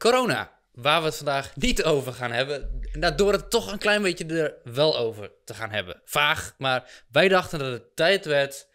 corona, waar we het vandaag niet over gaan hebben. Nou, door het toch een klein beetje er wel over te gaan hebben. Vaag, maar wij dachten dat het tijd werd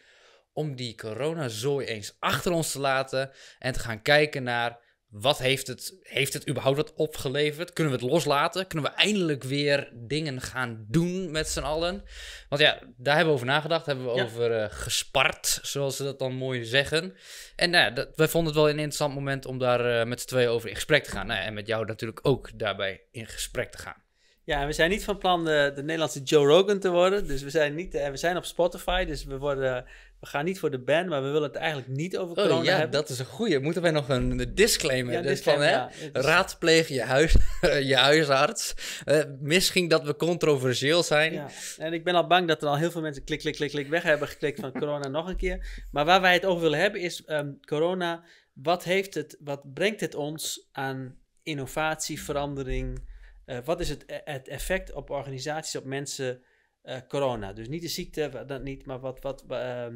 om die coronazooi eens achter ons te laten en te gaan kijken naar wat heeft het, heeft het überhaupt wat opgeleverd? Kunnen we het loslaten? Kunnen we eindelijk weer dingen gaan doen met z'n allen? Want ja, daar hebben we over nagedacht. Hebben we over eh, gespart, zoals ze dat dan mooi zeggen. En uh, dat, wij vonden het wel een interessant moment om daar eh, met z'n tweeën over in gesprek te gaan. Nou en met jou natuurlijk ook daarbij in gesprek te gaan. Ja, we zijn niet van plan de, eh, de Nederlandse Joe Rogan te worden. Dus we zijn, niet, we zijn op Spotify, dus we worden we gaan niet voor de band, maar we willen het eigenlijk niet over oh, corona oh, ja, dat is een goeie. Moeten wij nog een dus disclaimer? van, hè, Raadpleeg je, huis, je huisarts. Eh, misschien dat we controversieel zijn. Ja. En ik ben al bang dat er al heel veel mensen klik, klik, klik, klik weg hebben geklikt van corona nog een keer. Maar waar wij het over willen hebben is ehm, corona. Wat, heeft het, wat brengt het ons aan innovatie, verandering? Eh, wat is het, e-, het effect op organisaties, op mensen... Eh, corona. Dus niet de ziekte, dat niet, maar wat, wat, ehm,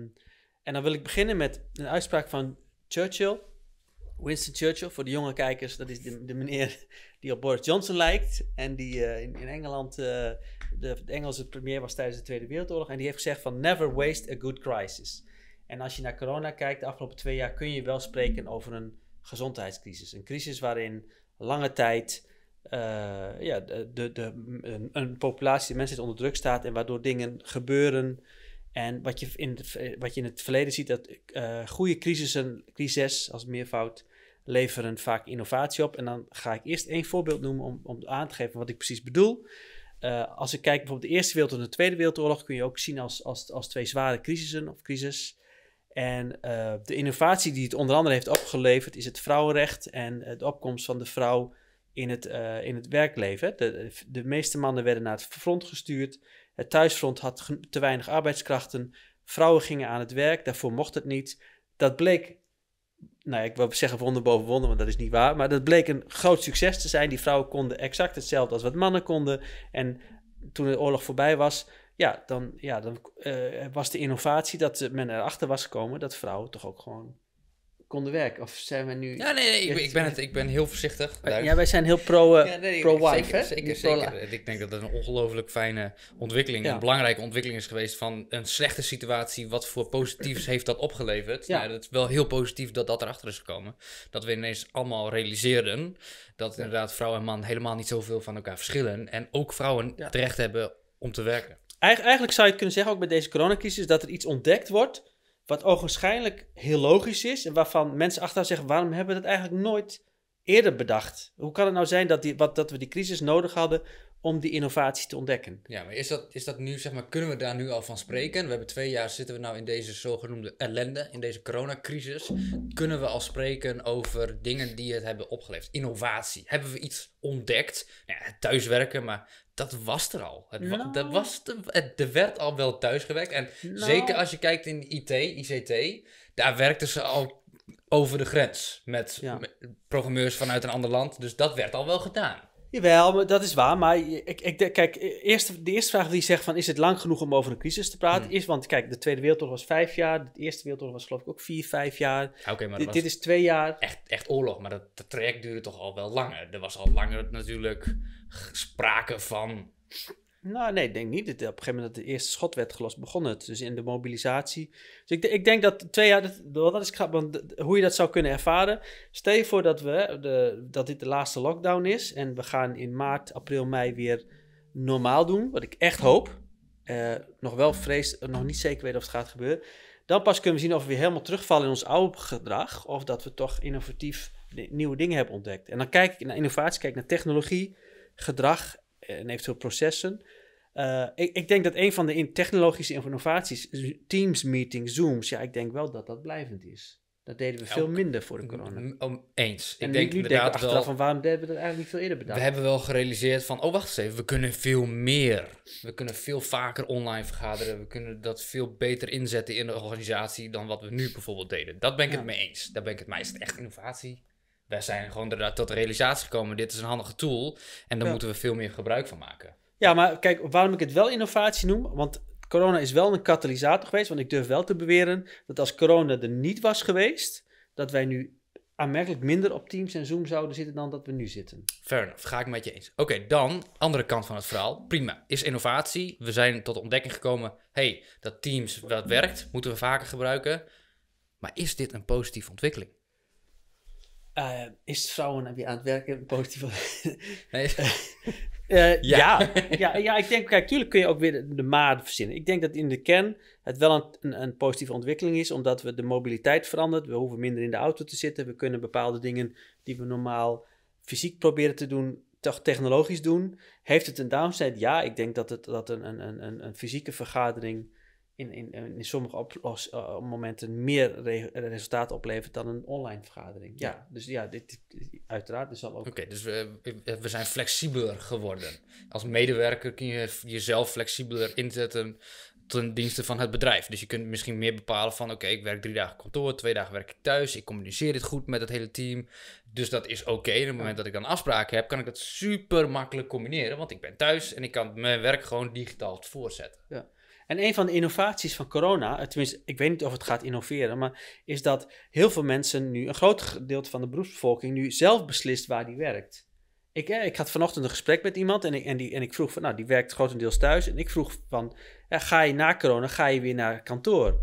en dan wil ik beginnen met een uitspraak van Churchill. Winston Churchill, voor de jonge kijkers, dat is de, de meneer die op Boris Johnson lijkt. En die eh, in, in, Engeland uh, de, Engelse premier was tijdens de Tweede Wereldoorlog. En die heeft gezegd van never waste a good crisis. En als je naar corona kijkt, de afgelopen twee jaar kun je wel spreken over een gezondheidscrisis. Een crisis waarin lange tijd eh, ja, de, de, de, een, een populatie, mensen onder druk staat en waardoor dingen gebeuren en wat je in, eh, wat je in het verleden ziet, dat uh, goede crisissen, crises als meervoud, leveren vaak innovatie op. En dan ga ik eerst één voorbeeld noemen om, om aan te geven wat ik precies bedoel. Eh, als ik kijk bijvoorbeeld de Eerste Wereldoorlog en de Tweede Wereldoorlog, kun je ook zien als, als, als twee zware crisissen of crisis. En de innovatie die het onder andere heeft opgeleverd, is het vrouwenrecht en de opkomst van de vrouw in het, in het werkleven. De, de meeste mannen werden naar het front gestuurd. Het thuisfront had te weinig arbeidskrachten. Vrouwen gingen aan het werk, daarvoor mocht het niet. Dat bleek, nou ik wil zeggen wonder boven wonder, want dat is niet waar. Maar dat bleek een groot succes te zijn. Die vrouwen konden exact hetzelfde als wat mannen konden. En toen de oorlog voorbij was, ja, dan, ja, dan eh, was de innovatie dat men erachter was gekomen dat vrouwen toch ook gewoon konden werken? Of zijn we nu... Ja, nee, nee ik, ik ben, het, ik ben heel voorzichtig. Ja, wij zijn heel eh, pro-wife, pro hè? Zeker, zeker. Eh, ik denk dat het een ongelooflijk fijne ontwikkeling, een belangrijke ontwikkeling is geweest van een slechte situatie. Wat voor positiefs heeft dat opgeleverd? Ja. Nou, dat is wel heel positief dat dat erachter is gekomen. Dat we ineens allemaal realiseerden dat inderdaad vrouw en man helemaal niet zoveel van elkaar verschillen. En ook vrouwen het recht hebben om te werken. eigenlijk zou je het kunnen zeggen, ook bij deze coronacrisis, dat er iets ontdekt wordt wat ogenschijnlijk heel logisch is en waarvan mensen achteraf zeggen: waarom hebben we dat eigenlijk nooit eerder bedacht? Hoe kan het nou zijn dat, die, wat, dat we die crisis nodig hadden om die innovatie te ontdekken? Ja, maar is dat, is dat nu, zeg maar, kunnen we daar nu al van spreken? We hebben twee jaar zitten we nou in deze zogenoemde ellende, in deze coronacrisis. Kunnen we al spreken over dingen die het hebben opgeleverd? Innovatie. Hebben we iets ontdekt? Nou ja, thuiswerken, maar dat was er al. Het, nou. was het, er werd al wel thuisgewerkt. En nou. zeker als je kijkt in IT, ICT, daar werkten ze al over de grens met, programmeurs vanuit een ander land. Dus dat werd al wel gedaan. Jawel, dat is waar. Maar ik, ik, kijk, e-, eerste, de eerste vraag die zegt van is het lang genoeg om over een crisis te praten? Hmm. Is, want kijk, de Tweede Wereldoorlog was vijf jaar. De Eerste Wereldoorlog was geloof ik ook vier, vijf jaar. maar dit is twee jaar. Echt, echt oorlog, maar dat, dat traject duurde toch al wel langer. Er was al langer natuurlijk sprake van. Nou, nee, ik denk niet. op een gegeven moment dat de eerste schot werd gelost, begon het. Dus in de mobilisatie. Dus ik, ik denk dat twee jaar, dat, dat is grappig, hoe je dat zou kunnen ervaren. Stel je voor dat, we, de, dat dit de laatste lockdown is en we gaan in maart, april, mei weer normaal doen. Wat ik echt hoop. Eh, nog wel vrees, nog niet zeker weten of het gaat gebeuren. Dan pas kunnen we zien of we weer helemaal terugvallen in ons oude gedrag. Of dat we toch innovatief nieuwe dingen hebben ontdekt. En dan kijk ik naar innovatie, kijk naar technologie gedrag en eventueel processen. Eh, ik, ik, denk dat een van de technologische innovaties, Teams meeting, Zooms, ja, ik denk wel dat dat blijvend is. Dat deden we veel minder voor de corona. Om, eens. ik denk nu, inderdaad denk ik wel van waarom hebben we dat eigenlijk niet veel eerder bedacht? We hebben wel gerealiseerd van, oh wacht eens even, we kunnen veel meer. We kunnen veel vaker online vergaderen. We kunnen dat veel beter inzetten in de organisatie dan wat we nu bijvoorbeeld deden. Dat ben ik het mee eens. Daar ben ik het mee eens. Echt innovatie. We zijn gewoon tot de realisatie gekomen, dit is een handige tool en daar moeten we veel meer gebruik van maken. Ja, maar kijk, waarom ik het wel innovatie noem, want corona is wel een katalysator geweest, want ik durf wel te beweren dat als corona er niet was geweest, dat wij nu aanmerkelijk minder op Teams en Zoom zouden zitten dan dat we nu zitten. Fair enough, ga ik met je eens. Oké, dan andere kant van het verhaal. Prima, is innovatie. We zijn tot de ontdekking gekomen, hey, dat Teams wat werkt, moeten we vaker gebruiken. Maar is dit een positieve ontwikkeling? Eh, is vrouwen aan het werken positief? Nee. Eh, ja. ja. Ja, ik denk, kijk, tuurlijk kun je ook weer de, de maat verzinnen. Ik denk dat in de kern het wel een, een, een, positieve ontwikkeling is, omdat we de mobiliteit veranderen. We hoeven minder in de auto te zitten. We kunnen bepaalde dingen die we normaal fysiek proberen te doen, toch technologisch doen. Heeft het een downside? Ja, ik denk dat, het, dat een, een, een, een fysieke vergadering in, in, in sommige op, los, eh, momenten meer resultaat oplevert dan een online vergadering. Ja, dus ja, dit, uiteraard is dat ook. Oké, dus we, we zijn flexibeler geworden. Als medewerker kun je jezelf flexibeler inzetten ten dienste van het bedrijf. Dus je kunt misschien meer bepalen van... oké, ik werk drie dagen kantoor, twee dagen werk ik thuis... ik communiceer dit goed met het hele team. Dus dat is oké. Op het moment dat ik dan afspraken heb... kan ik dat super makkelijk combineren... want ik ben thuis en ik kan mijn werk gewoon digitaal voortzetten. Ja. En een van de innovaties van corona, eh, tenminste, ik weet niet of het gaat innoveren, maar is dat heel veel mensen nu, een groot gedeelte van de beroepsbevolking, nu zelf beslist waar die werkt. Ik, eh, ik had vanochtend een gesprek met iemand en ik, en, die, en ik vroeg van, nou, die werkt grotendeels thuis. En ik vroeg van, ga je na corona, ga je weer naar kantoor?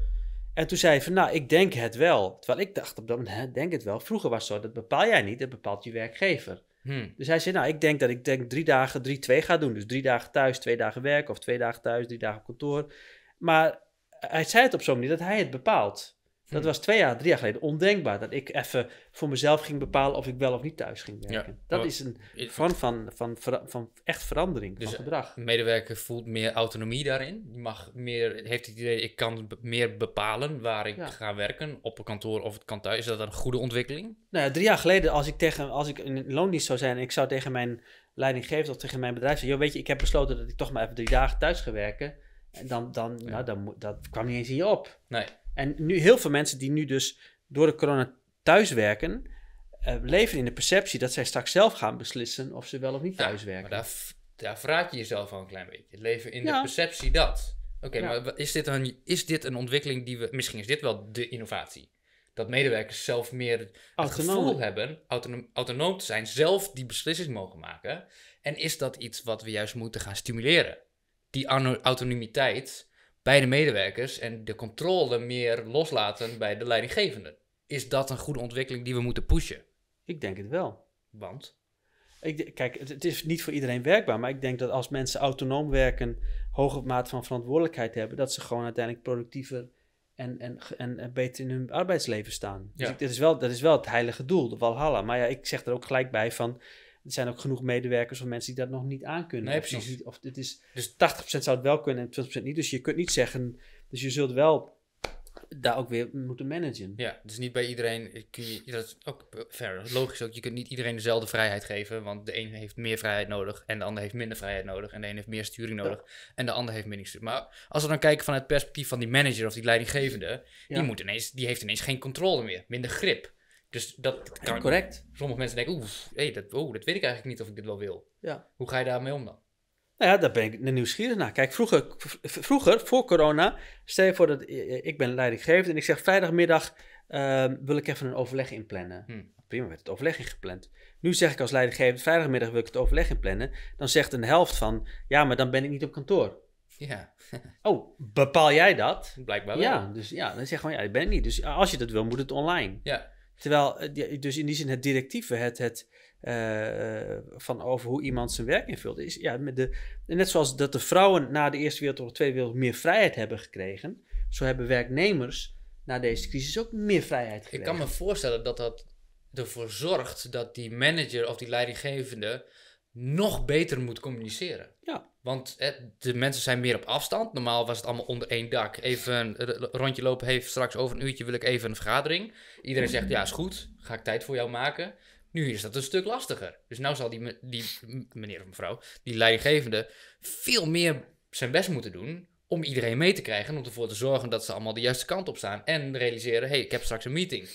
En toen zei hij van, nou, ik denk het wel. Terwijl ik dacht op dat moment, denk het wel. Vroeger was het zo, dat bepaal jij niet, dat bepaalt je werkgever. Hmm. Dus hij zei, nou, ik denk dat ik denk drie dagen drie twee ga doen. Dus drie dagen thuis, twee dagen werken of twee dagen thuis, drie dagen kantoor. Maar hij zei het op zo'n manier dat hij het bepaalt. Dat hmm. was twee jaar, drie jaar geleden ondenkbaar. Dat ik even voor mezelf ging bepalen of ik wel of niet thuis ging werken. dat is een vorm van, van, van, van, echt verandering dus van eh, gedrag. Een medewerker voelt meer autonomie daarin. Die mag meer, heeft het idee, ik kan meer bepalen waar ik ga werken. Op een kantoor of het kan thuis. Is dat een goede ontwikkeling? Nou ja, drie jaar geleden als ik, tegen, als ik in loondienst zou zijn... en ik zou tegen mijn leidinggevende of tegen mijn bedrijf zeggen... weet je, ik heb besloten dat ik toch maar even drie dagen thuis ga werken... En dan, dan, ja. nou, dan, dat kwam niet eens hier op. Nee. En nu heel veel mensen die nu dus door de corona thuiswerken, uh, eh, leven in de perceptie dat zij straks zelf gaan beslissen of ze wel of niet thuiswerken. daar, vraag je jezelf al een klein beetje. Leven in de perceptie dat. Oké, maar is dit, een, is dit een ontwikkeling die we. Misschien is dit wel de innovatie. Dat medewerkers zelf meer het gevoel hebben, autonoom, autonoom te zijn, zelf die beslissing mogen maken. En is dat iets wat we juist moeten gaan stimuleren? Die autonomiteit bij de medewerkers en de controle meer loslaten bij de leidinggevende. Is dat een goede ontwikkeling die we moeten pushen? Ik denk het wel. Want? Ik, kijk, het, is niet voor iedereen werkbaar, maar ik denk dat als mensen autonoom werken, hoge mate van verantwoordelijkheid hebben, dat ze gewoon uiteindelijk productiever en, en, en, beter in hun arbeidsleven staan. Dus ja. Dus ik, dat, is wel, dat is wel het heilige doel, de valhalla. Maar ja, ik zeg er ook gelijk bij van, er zijn ook genoeg medewerkers of mensen die dat nog niet aankunnen. Nee, precies. Of, is, dus 80% zou het wel kunnen en 20% niet. Dus je kunt niet zeggen. Dus je zult wel daar ook weer moeten managen. Ja, dus niet bij iedereen kun je. Dat is ook fair, logisch ook. Je kunt niet iedereen dezelfde vrijheid geven. Want de een heeft meer vrijheid nodig. En de ander heeft minder vrijheid nodig. En de een heeft meer sturing nodig. En de ander heeft minder sturing. Maar als we dan kijken vanuit het perspectief van die manager of die leidinggevende. Die, moet ineens, die heeft ineens geen controle meer. Minder grip. Dus dat kan... Correct. Sommige mensen denken, oeh, dat, oh, dat weet ik eigenlijk niet of ik dit wel wil. Ja. Hoe ga je daarmee om dan? Nou ja, daar ben ik nieuwsgierig naar. Kijk, vroeger, vroeger voor corona, stel je voor dat eh, eh, ik ben leidinggevend en ik zeg vrijdagmiddag ehm, wil ik even een overleg inplannen. Hm. Prima, werd het overleg ingepland. Nu zeg ik als leidinggevend vrijdagmiddag wil ik het overleg inplannen. Dan zegt een helft van, ja, maar dan ben ik niet op kantoor. Ja. oh, bepaal jij dat? Blijkbaar wel. Ja, dus ja, dan zeg gewoon, ja, ik ben niet. Dus als je dat wil, moet het online. Ja. Terwijl, eh, dus in die zin het directieve, het, het eh, van over hoe iemand zijn werk invult, is ja, met de, net zoals dat de vrouwen na de Eerste Wereldoorlog, Tweede Wereldoorlog meer vrijheid hebben gekregen, zo hebben werknemers na deze crisis ook meer vrijheid gekregen. Ik kan me voorstellen dat dat ervoor zorgt dat die manager of die leidinggevende nog beter moet communiceren. Ja. Want hè, de mensen zijn meer op afstand. Normaal was het allemaal onder één dak. Even een rondje lopen heeft straks over een uurtje wil ik even een vergadering. Iedereen zegt ja is goed, ga ik tijd voor jou maken. Nu is dat een stuk lastiger. Dus nou zal die, die meneer of mevrouw, die leidinggevende, veel meer zijn best moeten doen om iedereen mee te krijgen. om ervoor te zorgen dat ze allemaal de juiste kant op staan. En realiseren, hé, hey, ik heb straks een meeting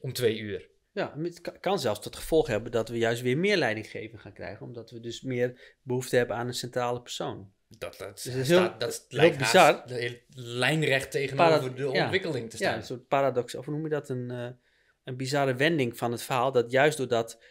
om twee uur. Ja, het kan zelfs tot gevolg hebben dat we juist weer meer leidinggeving gaan krijgen, omdat we dus meer behoefte hebben aan een centrale persoon. Dat, dat, dus dat, heel, lijkt bizar. lijnrecht tegenover de ontwikkeling te staan. Ja, een soort paradox, of noem je dat een, eh, een bizarre wending van het verhaal, dat juist doordat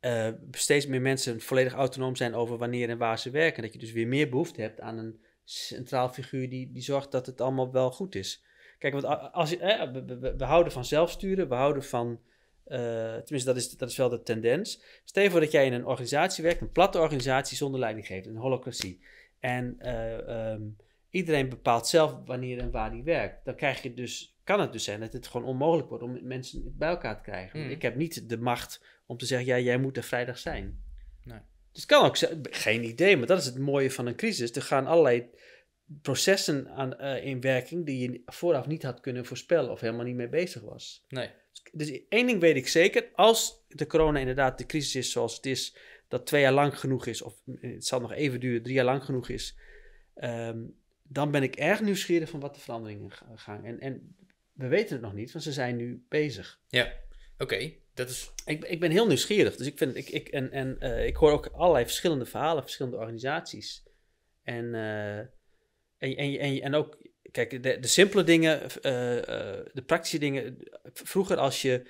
eh, steeds meer mensen volledig autonoom zijn over wanneer en waar ze werken, dat je dus weer meer behoefte hebt aan een centraal figuur die, die zorgt dat het allemaal wel goed is. Kijk, want als we, we houden van zelfsturen, we houden van eh, tenminste, dat is, dat is wel de tendens. Stel voor dat jij in een organisatie werkt, een platte organisatie zonder leidinggevende, een holocratie. En eh, ehm, iedereen bepaalt zelf wanneer en waar die werkt. Dan krijg je dus, kan het dus zijn dat het gewoon onmogelijk wordt om mensen bij elkaar te krijgen. Hmm. Ik heb niet de macht om te zeggen, ja, jij moet er vrijdag zijn. Nee. Dus het kan ook geen idee, maar dat is het mooie van een crisis. Er gaan allerlei processen aan, uh, in werking die je vooraf niet had kunnen voorspellen of helemaal niet mee bezig was. Nee dus één ding weet ik zeker. Als de corona inderdaad de crisis is zoals het is, dat twee jaar lang genoeg is, of eh, het zal nog even duren, drie jaar lang genoeg is, ehm, dan ben ik erg nieuwsgierig van wat de veranderingen gaan. En, en we weten het nog niet, want ze zijn nu bezig. Ja, oké. Dat is... ik, ik ben heel nieuwsgierig. Dus ik, vind, ik, ik, en, en, eh, ik hoor ook allerlei verschillende verhalen, verschillende organisaties. En, eh, en, en, en, en, ook kijk, de, de simpele dingen, eh, eh, de praktische dingen. Vroeger als je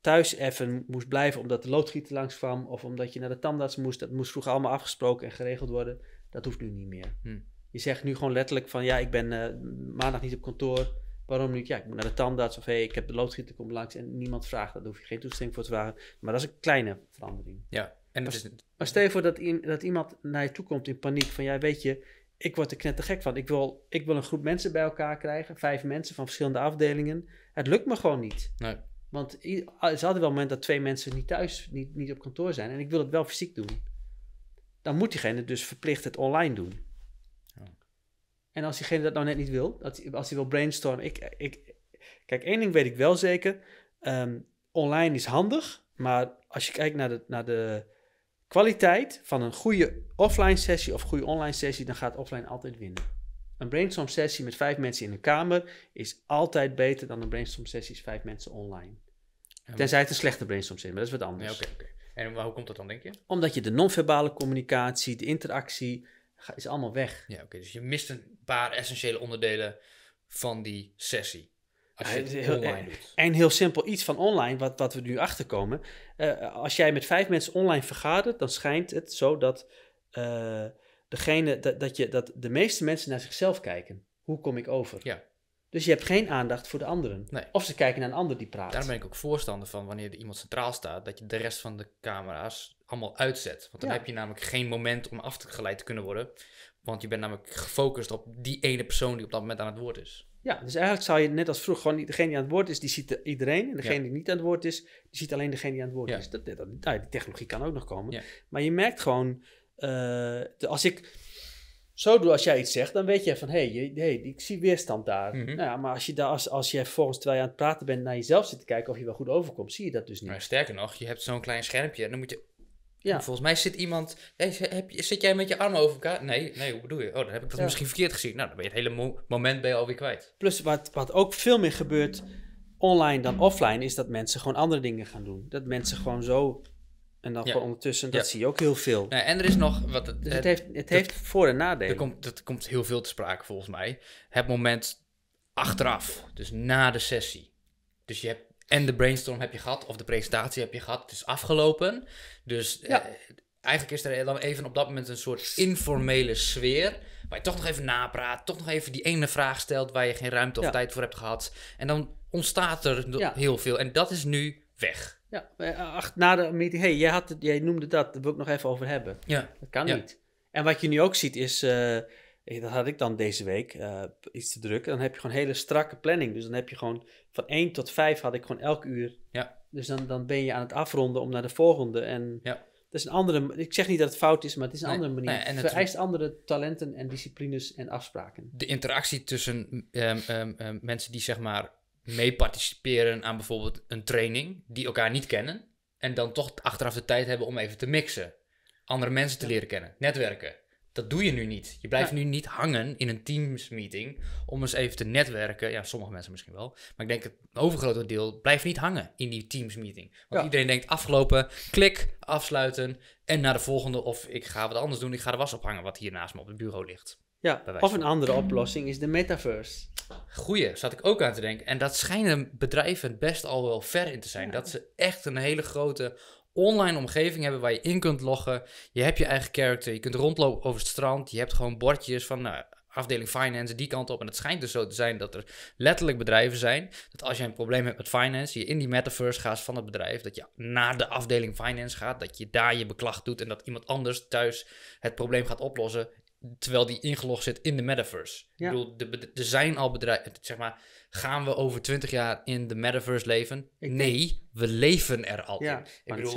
thuis even moest blijven omdat de loodgieter langs kwam of omdat je naar de tandarts moest, dat moest vroeger allemaal afgesproken en geregeld worden. Dat hoeft nu niet meer. Hm. Je zegt nu gewoon letterlijk van ja, ik ben eh, maandag niet op kantoor. Waarom niet? Ja, ik moet naar de tandarts of hé, ik heb de loodgieter, kom langs en niemand vraagt. Daar hoef je geen toestemming voor te vragen. Maar dat is een kleine verandering. Ja, en maar, is... maar stel je voor dat, dat iemand naar je toe komt in paniek van ja, weet je, ik word er knettergek van. Ik wil, ik wil een groep mensen bij elkaar krijgen. Vijf mensen van verschillende afdelingen. Het lukt me gewoon niet. Nee. Want er is altijd wel een moment dat twee mensen niet thuis, niet, niet op kantoor zijn. En ik wil het wel fysiek doen. Dan moet diegene dus verplicht het online doen. Ja. En als diegene dat nou net niet wil, als, als hij wil brainstormen. Ik, ik, kijk, één ding weet ik wel zeker. Ehm, online is handig. Maar als je kijkt naar de, naar de kwaliteit van een goede offline sessie of goede online sessie, dan gaat offline altijd winnen. Een brainstorm sessie met vijf mensen in een kamer is altijd beter dan een brainstorm sessie vijf mensen online. Ehm. Tenzij het een slechte brainstorm is, maar dat is wat anders. Ja, okay, En hoe komt dat dan, denk je? Omdat je de non-verbale communicatie, de interactie, is allemaal weg. Ja, oké. Dus je mist een paar essentiële onderdelen van die sessie. En heel simpel iets van online, wat, wat we nu achterkomen. Uh, als jij met vijf mensen online vergadert, dan schijnt het zo dat, uh, degene, dat, dat, je, dat de meeste mensen naar zichzelf kijken. Hoe kom ik over? Ja. Dus je hebt geen aandacht voor de anderen. Of ze kijken naar een ander die praat. Daar ben ik ook voorstander van, wanneer iemand centraal staat, dat je de rest van de camera's allemaal uitzet. Want dan heb je namelijk geen moment om afgeleid te kunnen worden. Want je bent namelijk gefocust op die ene persoon die op dat moment aan het woord is. Ja, dus eigenlijk zou je net als vroeger gewoon degene die aan het woord is, die ziet iedereen. En degene die niet aan het woord is, die ziet alleen degene die aan het woord is. Dat, dat, nou, die technologie kan ook nog komen. Maar je merkt gewoon, eh, als ik zo doe, als jij iets zegt, dan weet je van, hé, hey, ik zie weerstand daar. Mhm. nou ja, maar als je, daar, als, als je volgens terwijl je aan het praten bent naar jezelf zit te kijken of je wel goed overkomt, zie je dat dus niet. Maar sterker nog, je hebt zo'n klein schermpje en dan moet je ja. Volgens mij zit iemand. heb, zit jij met je armen over elkaar? Nee, nee, hoe bedoel je? Oh, dan heb ik dat misschien verkeerd gezien. Nou, dan ben je het hele moment ben je alweer kwijt. Plus, wat, wat ook veel meer gebeurt online dan offline, is dat mensen gewoon andere dingen gaan doen. Dat mensen gewoon zo. En dan ondertussen, dat zie je ook heel veel. en er is nog. Wat, dus het, heeft, voor- en nadelen. dat komt heel veel te sprake volgens mij. Het moment achteraf, dus na de sessie. Dus je hebt en de brainstorm heb je gehad, of de presentatie heb je gehad. Het is afgelopen. Dus eh, eigenlijk is er dan even op dat moment een soort informele sfeer. Waar je toch nog even napraat, toch nog even die ene vraag stelt waar je geen ruimte of tijd voor hebt gehad. En dan ontstaat er heel veel. En dat is nu weg. Ja, eh, na de meeting, hey, jij, had jij noemde dat, daar wil ik nog even over hebben. Ja. Dat kan niet. En wat je nu ook ziet is, eh, dat had ik dan deze week iets te drukken. Dan heb je gewoon hele strakke planning. Dus dan heb je gewoon van 1 tot 5 had ik gewoon elk uur. Ja. Dus dan, dan ben je aan het afronden om naar de volgende. En ja. dat is een andere. Ik zeg niet dat het fout is, maar het is een andere manier. en het vereist andere talenten en disciplines en afspraken. De interactie tussen ehm, ehm, ehm, mensen die zeg maar mee participeren aan bijvoorbeeld een training, die elkaar niet kennen. En dan toch achteraf de tijd hebben om even te mixen. Andere mensen te leren kennen, netwerken. Dat doe je nu niet. Je blijft nu niet hangen in een Teams-meeting om eens even te netwerken. Ja, sommige mensen misschien wel. Maar ik denk het overgrote deel blijft niet hangen in die Teams-meeting. Want iedereen denkt afgelopen, klik, afsluiten en naar de volgende. Of ik ga wat anders doen, ik ga de was ophangen wat hier naast me op het bureau ligt. Ja, of een andere oplossing is de metaverse. Goeie, zat ik ook aan te denken. En dat schijnen bedrijven best al wel ver in te zijn. Dat ze echt een hele grote online omgeving hebben waar je in kunt loggen. Je hebt je eigen character, je kunt rondlopen over het strand. Je hebt gewoon bordjes van nou, afdeling finance die kant op. En het schijnt dus zo te zijn dat er letterlijk bedrijven zijn. Dat als je een probleem hebt met finance, je in die metaverse gaat van het bedrijf. Dat je naar de afdeling finance gaat. Dat je daar je beklacht doet. En dat iemand anders thuis het probleem gaat oplossen terwijl die ingelogd zit in de metaverse. Ik bedoel, er zijn al bedrijven, zeg maar, gaan we over twintig jaar in de metaverse leven? nee, we leven er al in. Ik bedoel,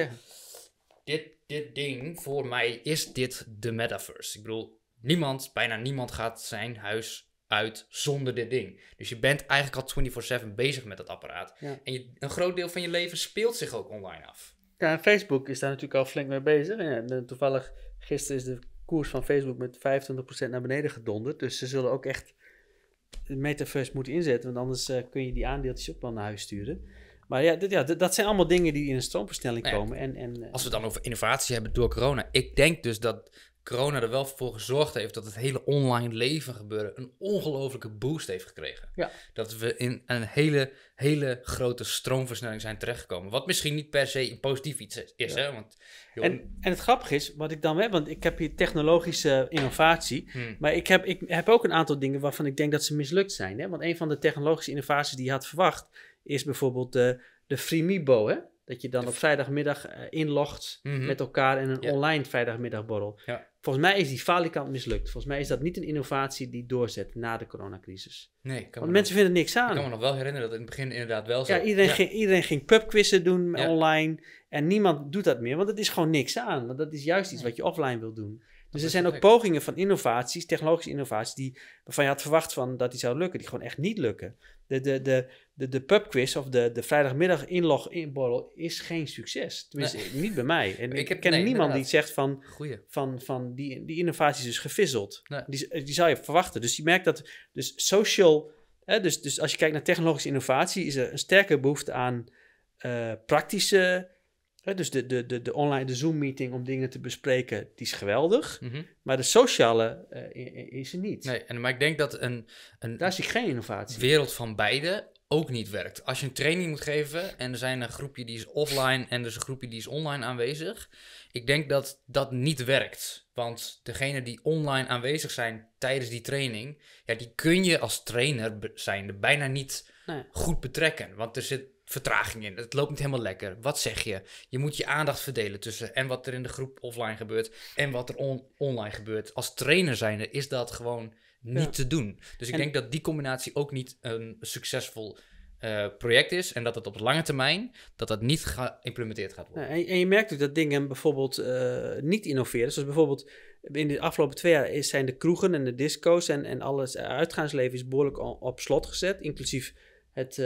dit, dit ding, voor mij is dit de metaverse. Ik bedoel, niemand, bijna niemand gaat zijn huis uit zonder dit ding. Dus je bent eigenlijk al 24/7 bezig met dat apparaat. En je, een groot deel van je leven speelt zich ook online af. Ja, en Facebook is daar natuurlijk al flink mee bezig. En toevallig gisteren is de koers van Facebook met 25% naar beneden gedonderd. Dus ze zullen ook echt de metaverse moeten inzetten. Want anders eh, kun je die aandeeltjes ook wel naar huis sturen. Maar ja, dit, ja dat zijn allemaal dingen die in een stroomversnelling nou komen. En, en, eh, als we dan over innovatie hebben door corona. Ik denk dus dat corona er wel voor gezorgd heeft dat het hele online leven gebeuren een ongelofelijke boost heeft gekregen. Ja. Dat we in een hele, hele grote stroomversnelling zijn terechtgekomen. Wat misschien niet per se een positief iets is. Hè? Want, en, en het grappige is, wat ik dan heb, want ik heb hier technologische innovatie, hmm. maar ik heb, ik heb ook een aantal dingen waarvan ik denk dat ze mislukt zijn. Hè? Want een van de technologische innovaties die je had verwacht, is bijvoorbeeld de, de Me Hè? Dat je dan op vrijdagmiddag eh, inlogt mhm. met elkaar in een online vrijdagmiddagborrel. Ja. Volgens mij is die falikant mislukt. Volgens mij is dat niet een innovatie die doorzet na de coronacrisis. Nee, kan Want mensen vinden niks aan. Ik kan me nog wel herinneren dat in het begin inderdaad wel zo. Ja, iedereen, Ging, iedereen ging pubquizzen doen online. En niemand doet dat meer, want het is gewoon niks aan. Want dat is juist iets wat je offline wil doen. Dus er zijn ook pogingen van innovaties, technologische innovaties, die, waarvan je had verwacht van dat die zou lukken, die gewoon echt niet lukken de, de, de, de, pubquiz of de, de vrijdagmiddag inlog inborrel is geen succes. Tenminste, niet bij mij. En ik, heb, ken niemand die zegt van, van, van die, die innovatie is dus Die, die zou je verwachten. Dus je merkt dat dus social... Hè, dus, dus als je kijkt naar technologische innovatie... is er een sterke behoefte aan eh, praktische dus de, de, de, de online de Zoom-meeting om dingen te bespreken, die is geweldig. Mhm. Maar de sociale eh, is er niet. Nee, en, maar ik denk dat een, een... Daar zie ik geen innovatie. wereld van beide ook niet werkt. Als je een training moet geven en er zijn een groepje die is offline en er is een groepje die is online aanwezig. Ik denk dat dat niet werkt. Want degene die online aanwezig zijn tijdens die training, ja, die kun je als trainer zijn bijna niet goed betrekken. Want er zit vertraging in. Het loopt niet helemaal lekker. Wat zeg je? Je moet je aandacht verdelen tussen en wat er in de groep offline gebeurt en wat er on online gebeurt. Als trainer zijnde is dat gewoon niet te doen. Dus ik denk dat die combinatie ook niet een succesvol eh, project is en dat het op lange termijn dat dat niet geïmplementeerd gaat worden. en, en, je merkt ook dat dingen bijvoorbeeld eh, niet innoveren. Zoals bijvoorbeeld in de afgelopen twee jaar zijn de kroegen en de disco's en, en alles eh, uitgaansleven is behoorlijk op slot gezet, inclusief het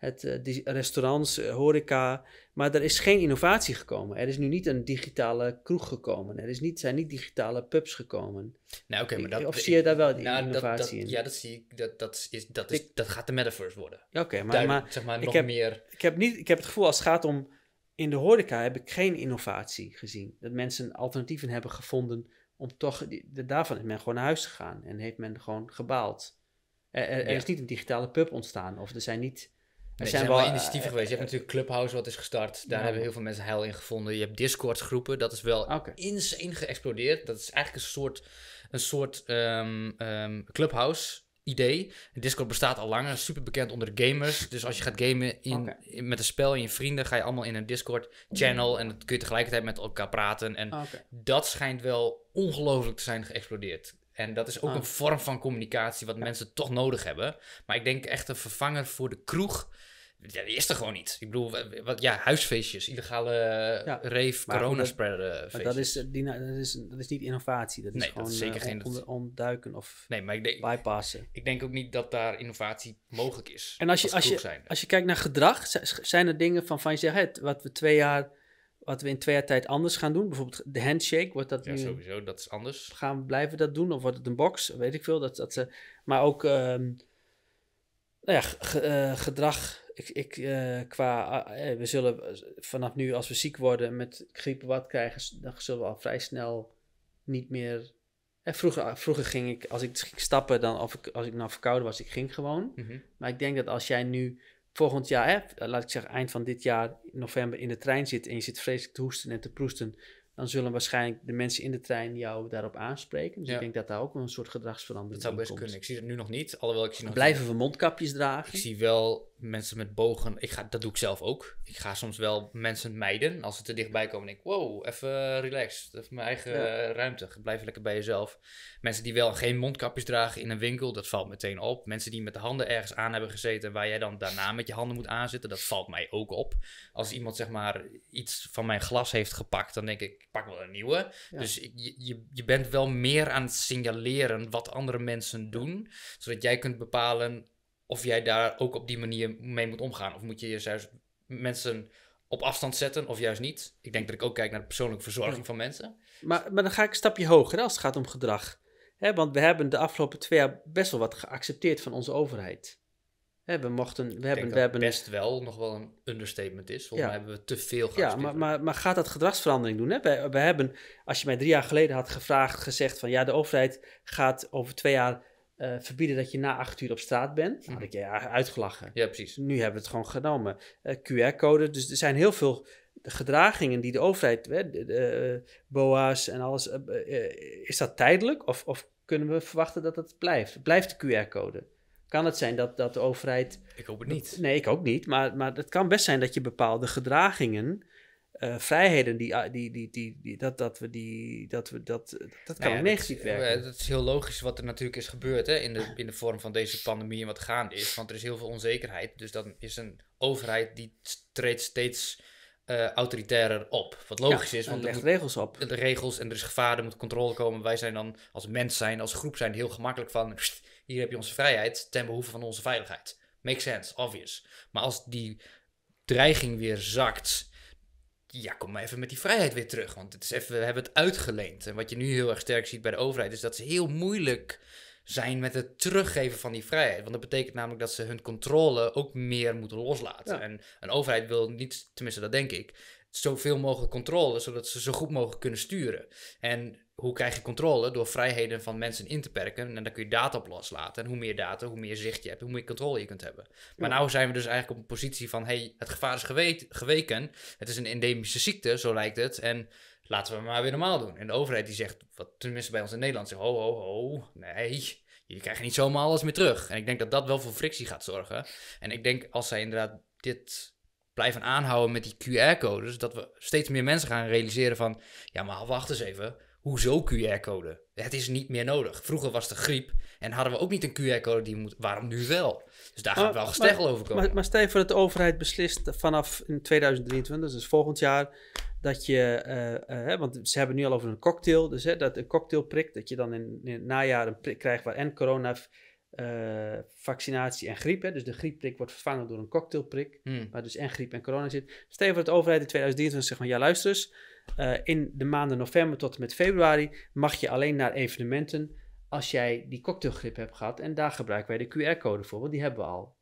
het, eh, restaurants, eh, horeca. Maar er is geen innovatie gekomen. Er is nu niet een digitale kroeg gekomen. Er is niet, zijn niet digitale pubs gekomen. Nou, oké, maar dat, zie je daar wel die nou, innovatie in? Ja, dat zie ik. Dat, dat, is, dat, is, dat gaat de metaverse worden. oké, maar, maar, zeg maar, nog ik heb, meer... Ik heb, niet, ik heb het gevoel als het gaat om... In de horeca heb ik geen innovatie gezien. Dat mensen alternatieven hebben gevonden om toch... Daarvan is men gewoon naar huis gegaan en heeft men gewoon gebaald. Er, is niet een digitale pub ontstaan of er zijn niet... Er zijn, wel, eh, initiatieven eh, geweest. Je hebt natuurlijk Clubhouse wat is gestart. Daar hebben heel veel mensen heil in gevonden. Je hebt Discord groepen. Dat is wel insane geëxplodeerd. Dat is eigenlijk een soort, een soort ehm, ehm, Clubhouse idee. Discord bestaat al langer, super bekend onder de gamers. Dus als je gaat gamen in, met een spel en je vrienden, ga je allemaal in een Discord-channel en dan kun je tegelijkertijd met elkaar praten. En dat schijnt wel ongelooflijk te zijn geëxplodeerd. En dat is ook ah. een vorm van communicatie wat mensen toch nodig hebben. Maar ik denk echt een vervanger voor de kroeg ja die is er gewoon niet. Ik bedoel, wat, ja, huisfeestjes, illegale eh, ja, rave, coronaspreaden dat, eh, eh, dat, is, die, dat, is, dat is niet innovatie. Dat is gewoon dat zeker geen, ontduiken of nee, maar ik denk, bypassen. Ik denk ook niet dat daar innovatie mogelijk is. En als je, als je, als je kijkt naar gedrag, zijn er dingen van, van je zegt, wat we twee jaar... Wat we in twee jaar tijd anders gaan doen. Bijvoorbeeld de handshake. Wordt dat ja, sowieso. Dat is anders. Gaan we blijven dat doen? Of wordt het een box? Weet ik veel. Dat, dat maar ook ehm, nou ja, gedrag ik, ik eh, qua, eh, eh, we zullen vanaf nu als we ziek worden met griep wat krijgen, dan zullen we al vrij snel niet meer. vroeger, ah, vroeger ging ik, als ik ging stappen, dan, of ik, als ik nou verkouden was, ik ging gewoon. Mhm. Maar ik denk dat als jij nu volgend jaar, hè, laat ik zeggen eind van dit jaar, november, in de trein zit en je zit vreselijk te hoesten en te proesten, dan zullen waarschijnlijk de mensen in de trein jou daarop aanspreken. Dus ik denk dat daar ook een soort gedragsverandering in Dat zou best kunnen. Ik zie het nu nog niet. Alhoewel ik zie nog Blijven we mondkapjes dragen? Ik zie wel mensen met bogen. Ik ga, dat doe ik zelf ook. Ik ga soms wel mensen mijden. Als ze te dichtbij komen, denk ik, wow, even relaxed. Even mijn eigen ruimte. Blijf lekker bij jezelf. Mensen die wel geen mondkapjes dragen in een winkel, dat valt meteen op. Mensen die met de handen ergens aan hebben gezeten, waar jij dan daarna met je handen moet aanzitten, dat valt mij ook op. Als iemand zeg maar iets van mijn glas heeft gepakt, dan denk ik, pak wel een nieuwe. Dus je, je, je bent wel meer aan het signaleren wat andere mensen doen, zodat jij kunt bepalen of jij daar ook op die manier mee moet omgaan. Of moet je juist mensen op afstand zetten of juist niet. Ik denk dat ik ook kijk naar de persoonlijke verzorging van mensen. Maar, maar dan ga ik een stapje hoger als het gaat om gedrag. hè? want we hebben de afgelopen twee jaar best wel wat geaccepteerd van onze overheid we mochten, we hebben, we hebben best wel nog wel een understatement is. Volgens ja. hebben we te veel Ja, maar, maar, maar, gaat dat gedragsverandering doen? Hè? We, hebben, als je mij drie jaar geleden had gevraagd, gezegd van ja, de overheid gaat over twee jaar eh, verbieden dat je na acht uur op straat bent. Dan had mhm. ik je ja, uitgelachen. Ja, precies. Nu hebben we het gewoon genomen. Eh, QR-code, dus er zijn heel veel gedragingen die de overheid, hè, de, eh, BOA's en alles, is dat tijdelijk of, of kunnen we verwachten dat het blijft? Blijft de QR-code? kan het zijn dat, dat de overheid. Ik hoop het niet. Nee, ik ook niet. Maar, maar het kan best zijn dat je bepaalde gedragingen. Eh, vrijheden ah, die, die, die, die, dat, dat we die, dat we dat, dat kan nou negatief werken. Eh, dat is heel logisch wat er natuurlijk is gebeurd hè, in, de, in de vorm van deze pandemie en wat gaande is. Want er is heel veel onzekerheid. Dus dan is een overheid die treedt steeds uh, op. Wat logisch is. Want er legt regels op. De regels en er is gevaar, er moet controle komen. Wij zijn dan als mens zijn, als groep zijn heel gemakkelijk van hier heb je onze vrijheid ten behoeve van onze veiligheid. Makes sense, obvious. Maar als die dreiging weer zakt, ja, kom maar even met die vrijheid weer terug. Want het is even, we hebben het uitgeleend. En wat je nu heel erg sterk ziet bij de overheid, is dat ze heel moeilijk zijn met het teruggeven van die vrijheid. Want dat betekent namelijk dat ze hun controle ook meer moeten loslaten. En een overheid wil niet, tenminste dat denk ik, zoveel mogelijk controle, zodat ze zo goed mogelijk kunnen sturen. En hoe krijg je controle? Door vrijheden van mensen in te perken. En dan kun je data op loslaten. En hoe meer data, hoe meer zicht je hebt, hoe meer controle je kunt hebben. Maar nu zijn we dus eigenlijk op een positie van: hey, het gevaar is geweken. Het is een endemische ziekte, zo lijkt het. En laten we maar weer normaal doen. En de overheid die zegt, wat tenminste bij ons in Nederland, zegt: ho, ho, ho, nee. Je krijgt niet zomaar alles meer terug. En ik denk dat dat wel voor frictie gaat zorgen. En ik denk als zij inderdaad dit blijven aanhouden met die QR-codes. Dus dat we steeds meer mensen gaan realiseren van, ja maar wacht eens even, hoezo QR-code? Het is niet meer nodig. Vroeger was de griep en hadden we ook niet een QR-code die moet, waarom nu wel? Dus daar gaat wel gesteggel over komen. Maar, maar stel voor dat de overheid beslist vanaf in 2023, dus volgend jaar, dat je, eh, eh, want ze hebben nu al over een cocktail, dus hè, dat een cocktail prikt, dat je dan in, in het najaar een prik krijgt waar en corona eh, vaccinatie en griep. Hè? Dus de griepprik wordt vervangen door een cocktailprik. Hmm. Waar dus en griep en corona zit. Stel voor de overheid in 2023 zegt van ja luister eens. Eh, in de maanden november tot en met februari mag je alleen naar evenementen als jij die cocktailgrip hebt gehad. En daar gebruiken wij de QR-code voor, want die hebben we al.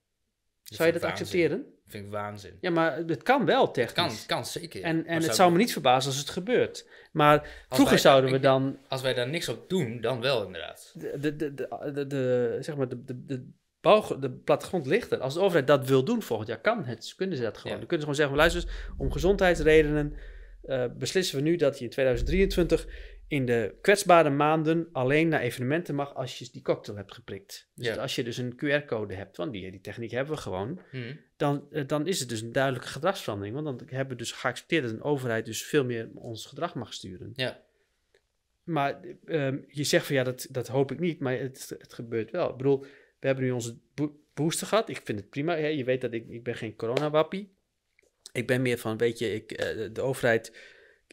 Zou je dat accepteren? Dat vind ik waanzin. Ja, maar het kan wel technisch. kan, kan zeker. En, en het zou, me niet verbazen als het gebeurt. Maar vroeger zouden we dan... Als wij daar niks op doen, dan wel inderdaad. De, de, de, de, zeg maar, de, de, de, bouw, de plattegrond ligt er. Als de overheid dat wil doen volgend jaar, kan het. Kunnen ze dat gewoon. Ja. Dan kunnen ze gewoon zeggen, luister eens, om gezondheidsredenen eh, beslissen we nu dat je in 2023 in de kwetsbare maanden alleen naar evenementen mag als je die cocktail hebt geprikt. Dus als je dus een QR-code hebt, want die, die techniek hebben we gewoon, hmm. dan, eh, dan is het dus een duidelijke gedragsverandering. Want dan hebben we dus geaccepteerd dat een overheid dus veel meer ons gedrag mag sturen. Ja. Maar ehm, je zegt van ja, dat, dat hoop ik niet, maar het, het gebeurt wel. Ik bedoel, we hebben nu onze booster gehad. Ik vind het prima. Je weet dat ik, ik ben geen coronawappie ik ben meer van, weet je, ik, eh, de overheid.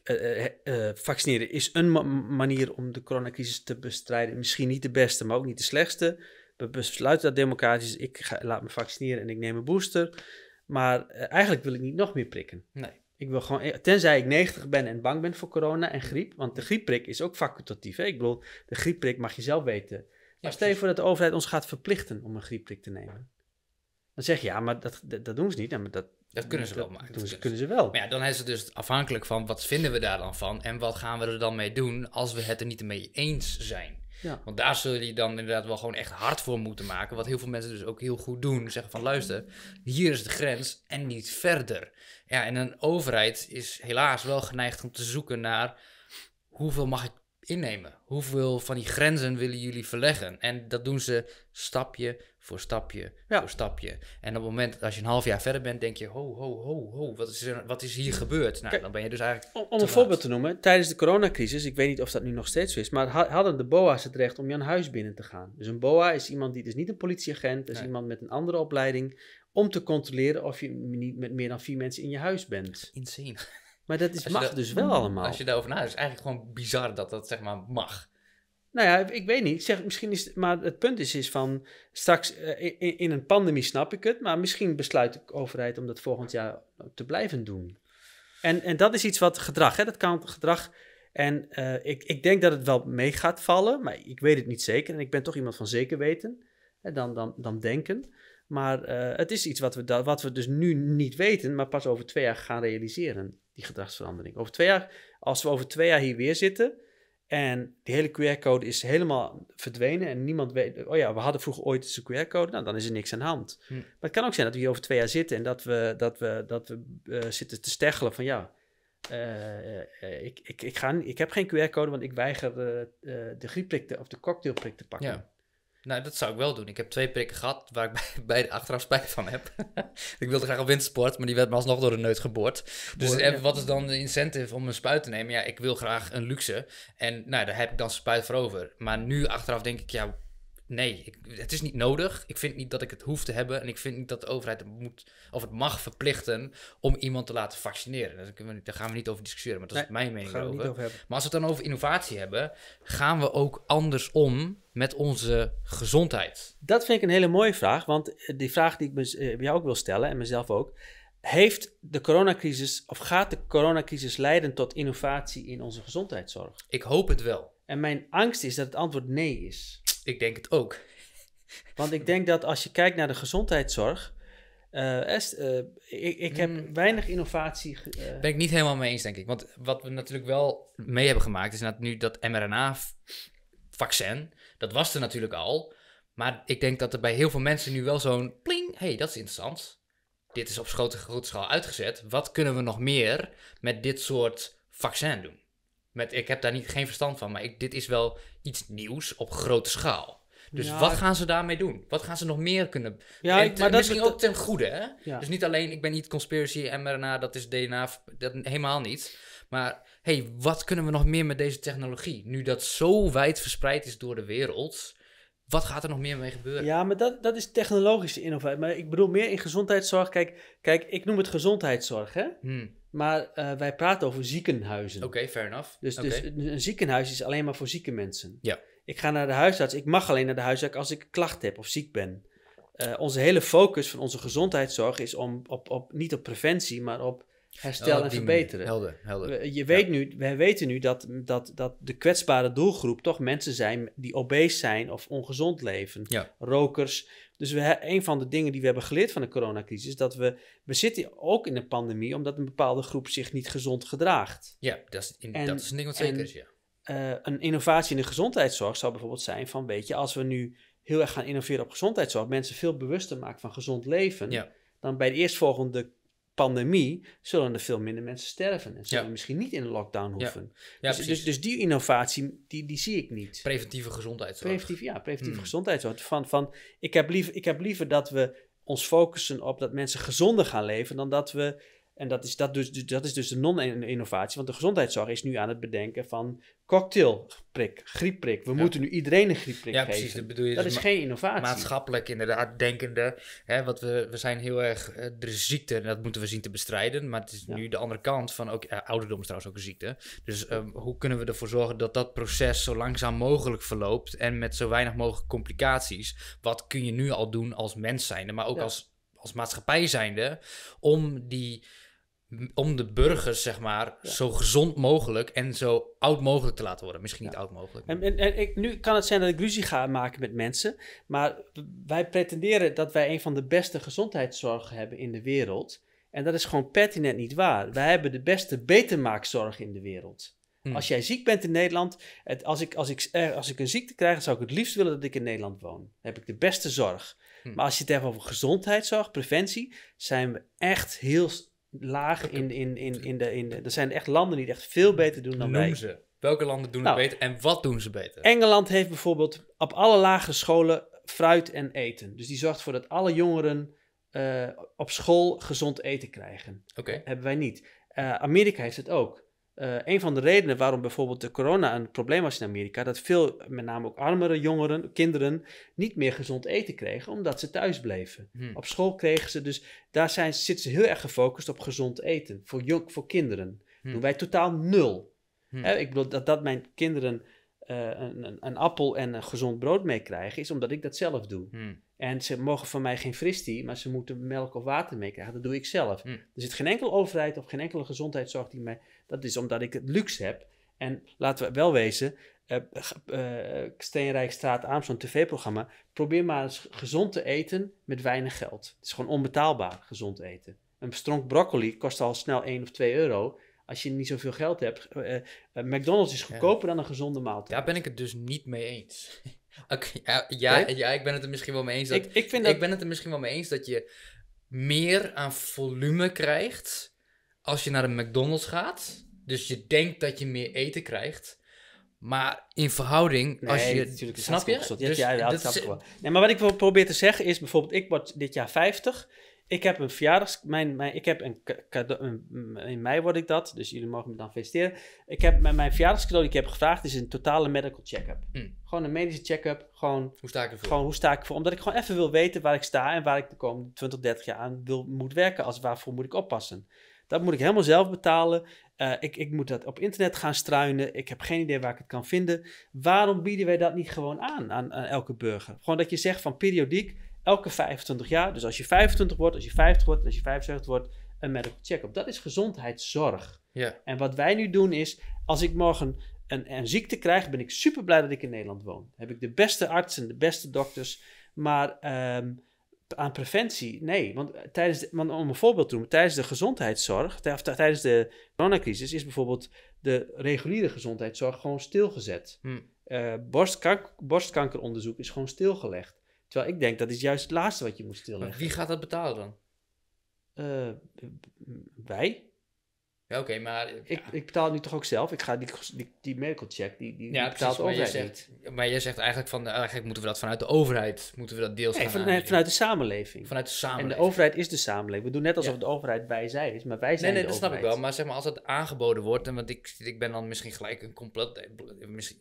Eh, eh, vaccineren is een manier om de coronacrisis te bestrijden. Misschien niet de beste, maar ook niet de slechtste. We besluiten dat democratisch. Ik ga, laat me vaccineren en ik neem een booster. Maar eigenlijk wil ik niet nog meer prikken. Nee. Ik wil gewoon, tenzij ik 90 ben en bang ben voor corona en griep. Want de griepprik is ook facultatief. Hè? Ik bedoel, de griepprik mag je zelf weten. Maar stel je voor dat de overheid ons gaat verplichten om een griepprik te nemen. Dan zeg je, ja, maar dat, dat, doen ze niet. Ja, maar dat, dat kunnen ze wel maken. Dat, kunnen ze wel. Maar ja, dan is het dus afhankelijk van wat vinden we daar dan van en wat gaan we er dan mee doen als we het er niet mee eens zijn. Want daar zullen die dan inderdaad wel gewoon echt hard voor moeten maken. Wat heel veel mensen dus ook heel goed doen. Zeggen van luister, hier is de grens en niet verder. Ja, en een overheid is helaas wel geneigd om te zoeken naar hoeveel mag ik innemen? Hoeveel van die grenzen willen jullie verleggen? En dat doen ze stapje voor stapje, voor stapje. En op het moment, als je een half jaar verder bent, denk je, ho, ho, ho, ho, wat is, er, wat is hier gebeurd? Nou, dan ben je dus eigenlijk... Om, een voorbeeld te noemen, tijdens de coronacrisis, ik weet niet of dat nu nog steeds zo is, maar hadden de BOA's het recht om een Huis binnen te gaan. Dus een BOA is iemand die, dus niet een politieagent, is iemand met een andere opleiding, om te controleren of je niet met meer dan vier mensen in je huis bent. Insane. Maar dat is, mag dus wel allemaal. Als je daarover na is eigenlijk gewoon bizar dat dat zeg maar mag. Nou ja, ik weet niet. Ik zeg, misschien is maar het punt is, is van straks eh, in, een pandemie snap ik het, maar misschien besluit de overheid om dat volgend jaar te blijven doen. En, en dat is iets wat gedrag, hè, dat kan gedrag. En eh, ik, ik denk dat het wel mee gaat vallen, maar ik weet het niet zeker. En ik ben toch iemand van zeker weten, hè, dan, dan, dan denken. Maar eh, het is iets wat we, wat we dus nu niet weten, maar pas over twee jaar gaan realiseren, die gedragsverandering. Over twee jaar, als we over twee jaar hier weer zitten, en die hele QR-code is helemaal verdwenen en niemand weet, oh ja, we hadden vroeger ooit een QR-code, nou dan is er niks aan de hand. Hm. Maar het kan ook zijn dat we hier over twee jaar zitten en dat we, dat we, dat we eh, zitten te steggelen van ja, eh, eh, ik, ik, ik, ga, ik heb geen QR-code, want ik weiger de, de of de cocktailprik te pakken. Ja. Nou, dat zou ik wel doen. Ik heb twee prikken gehad waar ik bij, de achteraf spijt van heb. ik wilde graag op wintersport, maar die werd me alsnog door de neus geboord. Dus eh, wat is dan de incentive om een spuit te nemen? Ja, ik wil graag een luxe. En nou, daar heb ik dan spuit voor over. Maar nu achteraf denk ik, ja, nee, het is niet nodig. Ik vind niet dat ik het hoef te hebben. En ik vind niet dat de overheid het moet of het mag verplichten om iemand te laten vaccineren. Daar gaan we niet over discussiëren, maar dat is mijn mening over. maar als we het dan over innovatie hebben, gaan we ook anders om met onze gezondheid? Dat vind ik een hele mooie vraag, want eh, die vraag die ik eh, bij jou ook wil stellen en mezelf ook. Heeft de coronacrisis of gaat de coronacrisis leiden tot innovatie in onze gezondheidszorg? Ik hoop het wel. En mijn angst is dat het antwoord nee is. Ik denk het ook. Want ik denk dat als je kijkt naar de gezondheidszorg. Eh, eh, ik, ik, heb hmm. weinig innovatie. Uh, ben ik niet helemaal mee eens, denk ik. Want wat we natuurlijk wel mee hebben gemaakt, is dat nu dat mRNA-vaccin. Dat was er natuurlijk al. Maar ik denk dat er bij heel veel mensen nu wel zo'n pling. hey, dat is interessant. Dit is op grote, grote schaal uitgezet. Wat kunnen we nog meer met dit soort vaccin doen? Met, ik heb daar niet, geen verstand van, maar ik, dit is wel iets nieuws op grote schaal. Dus wat gaan ze daarmee doen? Wat gaan ze nog meer kunnen... Ja, maar dat misschien ook ten goede, hè? Dus niet alleen, ik ben niet conspiracy, mRNA, dat is DNA, dat helemaal niet. Maar, hey, wat kunnen we nog meer met deze technologie? Nu dat zo wijd verspreid is door de wereld, wat gaat er nog meer mee gebeuren? Ja, maar dat, dat is technologische innovatie. Maar ik bedoel meer in gezondheidszorg. Kijk, kijk ik noem het gezondheidszorg, hè? Hmm. Maar eh, wij praten over ziekenhuizen. Oké, fair enough. Dus, dus, een ziekenhuis is alleen maar voor zieke mensen. Ja. Ik ga naar de huisarts. Ik mag alleen naar de huisarts als ik klacht heb of ziek ben. Eh, onze hele focus van onze gezondheidszorg is om op, op, niet op preventie, maar op herstel oh, en verbeteren. Helder, helder. We, je weet nu, wij weten nu dat, dat, dat de kwetsbare doelgroep toch mensen zijn die obese zijn of ongezond leven. Ja. Rokers, dus we, een van de dingen die we hebben geleerd van de coronacrisis, is dat we, we zitten ook in een pandemie omdat een bepaalde groep zich niet gezond gedraagt. Ja, dat is, in, dat is een ding wat zeker is, ja. Eh, een innovatie in de gezondheidszorg zou bijvoorbeeld zijn van, weet je, als we nu heel erg gaan innoveren op gezondheidszorg, mensen veel bewuster maken van gezond leven, dan bij de eerstvolgende pandemie zullen er veel minder mensen sterven. En zullen ja. misschien niet in de lockdown hoeven. Ja. dus, dus-, dus, die innovatie, die, die zie ik niet. Preventieve gezondheidszorg. Preventief, ja, preventieve hmm. gezondheid. gezondheidszorg. Van, van ik, heb liever, ik heb liever dat we ons focussen op dat mensen gezonder gaan leven... dan dat we en dat is, dat dus, dat is dus de non-innovatie. Want de gezondheidszorg is nu aan het bedenken van cocktailprik, griepprik. We moeten nu iedereen een griepprik ja, geven. Precies, dat bedoel je. Dat dus is geen innovatie. Maatschappelijk inderdaad denkende. Hè, wat we, we zijn heel erg eh, de ziekte en dat moeten we zien te bestrijden. Maar het is nu de andere kant van ook eh, ouderdom is trouwens ook een ziekte. Dus ehm, hoe kunnen we ervoor zorgen dat dat proces zo langzaam mogelijk verloopt en met zo weinig mogelijk complicaties? Wat kun je nu al doen als mens zijnde, maar ook als, als maatschappij zijnde om die om de burgers, zeg maar, zo gezond mogelijk en zo oud mogelijk te laten worden. Misschien niet oud mogelijk. En, en, nu kan het zijn dat ik ruzie ga maken met mensen, maar wij pretenderen dat wij een van de beste gezondheidszorg hebben in de wereld. En dat is gewoon pertinent niet waar. Wij hebben de beste betermaakzorg in de wereld. Hmm. Als jij ziek bent in Nederland, als, ik, als, ik, als ik een ziekte krijg, zou ik het liefst willen dat ik in Nederland woon. Dan heb ik de beste zorg. Hmm. Maar als je het hebt over gezondheidszorg, preventie, zijn we echt heel laag in, in, in, in, de, in de... Er zijn echt landen die echt veel beter doen dan Noem wij. ze. Welke landen doen het nou. beter en wat doen ze beter? Engeland heeft bijvoorbeeld op alle lagere scholen fruit en eten. Dus die zorgt ervoor dat alle jongeren eh, op school gezond eten krijgen. Oké. Hebben wij niet. Eh, Amerika heeft het ook. Eh, een van de redenen waarom bijvoorbeeld de corona een probleem was in Amerika, dat veel, met name ook armere jongeren, kinderen, niet meer gezond eten kregen, omdat ze thuis bleven. Hmm. Op school kregen ze dus, daar zijn, zitten ze heel erg gefocust op gezond eten, voor, jong, voor kinderen. Hmm. Doen wij totaal nul. Hmm. ik bedoel, dat, dat mijn kinderen eh, een, een, appel en een gezond brood meekrijgen, is omdat ik dat zelf doe. Hmm. En ze mogen van mij geen fristie, maar ze moeten melk of water meekrijgen. Dat doe ik zelf. Hmm. Er zit geen enkele overheid of geen enkele gezondheidszorg die mij. Dat is omdat ik het luxe heb. En laten we wel wezen, uh, uh, Steenrijkstraat aan zo'n tv-programma. Probeer maar eens gezond te eten met weinig geld. Het is gewoon onbetaalbaar gezond eten. Een stronk broccoli kost al snel 1 of 2 euro als je niet zoveel geld hebt. Eh, eh, McDonald's is goedkoper dan een gezonde maaltijd. Daar ben ik het dus niet mee eens. okay, ja, ja, ik ben het er misschien wel mee eens. Dat, ik, vind dat... ik ben het er misschien wel mee eens dat je meer aan volume krijgt als je naar een McDonald's gaat. Dus je denkt dat je meer eten krijgt. Maar in verhouding, nee, als je. Natuurlijk, snap je? Dus ja, dat, snap ik wel. Nee, maar wat ik wil proberen te zeggen is bijvoorbeeld: ik word dit jaar 50. Ik heb een verjaardags... Mijn, mijn, ik heb een cadeau... In mei word ik dat, dus jullie mogen me dan feliciteren. Ik heb mijn, mijn verjaardagscadeau die ik heb gevraagd is een totale medical check-up. Mm. Gewoon een medische check-up. Gewoon, hoe sta ik ervoor? Gewoon, hoe sta ik ervoor? Omdat ik gewoon even wil weten waar ik sta en waar ik de komende 20, 30 jaar aan wil, moet werken. Als waarvoor moet ik oppassen. Dat moet ik helemaal zelf betalen. Eh, ik, ik moet dat op internet gaan struinen. Ik heb geen idee waar ik het kan vinden. Waarom bieden wij dat niet gewoon aan, aan elke burger? Gewoon dat je zegt van periodiek elke 25 jaar, dus als je 25 wordt, als je 50 wordt, als je 75 wordt, een medical check-up. Dat is gezondheidszorg. Ja. En wat wij nu doen is, als ik morgen een, een ziekte krijg, ben ik super blij dat ik in Nederland woon. Heb ik de beste artsen, de beste dokters, maar ehm, aan preventie, nee. Want, eh, tijdens want om een voorbeeld te noemen, tijdens de gezondheidszorg, tijdens de coronacrisis, is bijvoorbeeld de reguliere gezondheidszorg gewoon stilgezet. Hm. Eh, borstkankeronderzoek is gewoon stilgelegd. Terwijl ik denk dat is juist het laatste wat je moet stilleggen. wie gaat dat betalen dan? Eh, wij. Ja, oké, maar... Ik, ik betaal nu toch ook zelf? Ik ga die, die, die medical check, die, die, betaalt precies, maar je zegt, Maar jij zegt eigenlijk van, eigenlijk moeten we dat vanuit de overheid, moeten we dat deels nee, gaan vanuit de samenleving. Vanuit de samenleving. En de overheid is de samenleving. We doen net alsof de overheid bij zij is, maar wij zijn Nee, nee, dat overheid. snap ik wel. Maar zeg maar, als dat aangeboden wordt, en want ik, ik ben dan misschien gelijk een complot,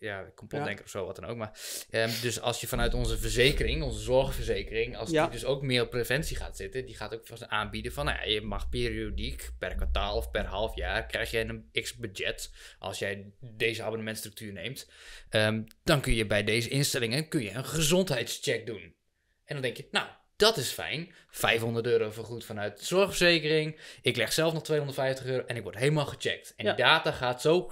ja, complotdenker of zo, wat dan ook. Maar ehm, dus als je vanuit onze verzekering, onze zorgverzekering, als die dus ook meer op preventie gaat zitten, die gaat ook vast aanbieden van, nou ja, je mag periodiek per kwartaal of per half ja krijg je een x budget. Als jij deze abonnementstructuur neemt, ehm, dan kun je bij deze instellingen kun je een gezondheidscheck doen. En dan denk je, nou, dat is fijn. 500 euro vergoed vanuit de zorgverzekering. Ik leg zelf nog 250 euro en ik word helemaal gecheckt. En ja. die data gaat zo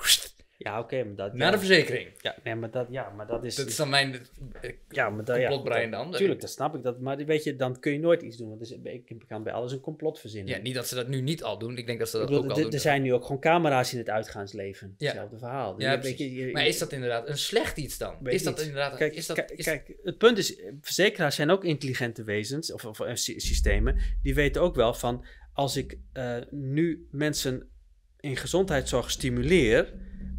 ja, oké, maar dat... Naar de eh, verzekering. Ja, nee, maar dat, ja, maar dat is... Dat is dus- dan mijn eh, ja, maar dat, complotbrein ja, dan. Tuurlijk, dat snap ik. Dat, maar weet je, dan kun je nooit iets doen. Want is, ik kan bij alles een complot verzinnen. Ja, niet dat ze dat nu niet al doen. Ik denk dat ze dat ook al doen. Er zijn nu ook gewoon camera's in het uitgaansleven. Ja. Hetzelfde verhaal. Ja, maar is dat inderdaad een slecht iets dan? is dat inderdaad... Kijk, is dat, kijk, het punt is, eh, verzekeraars zijn ook intelligente wezens. Of, of systemen. Die weten ook wel van... Als ik nu mensen in gezondheidszorg stimuleer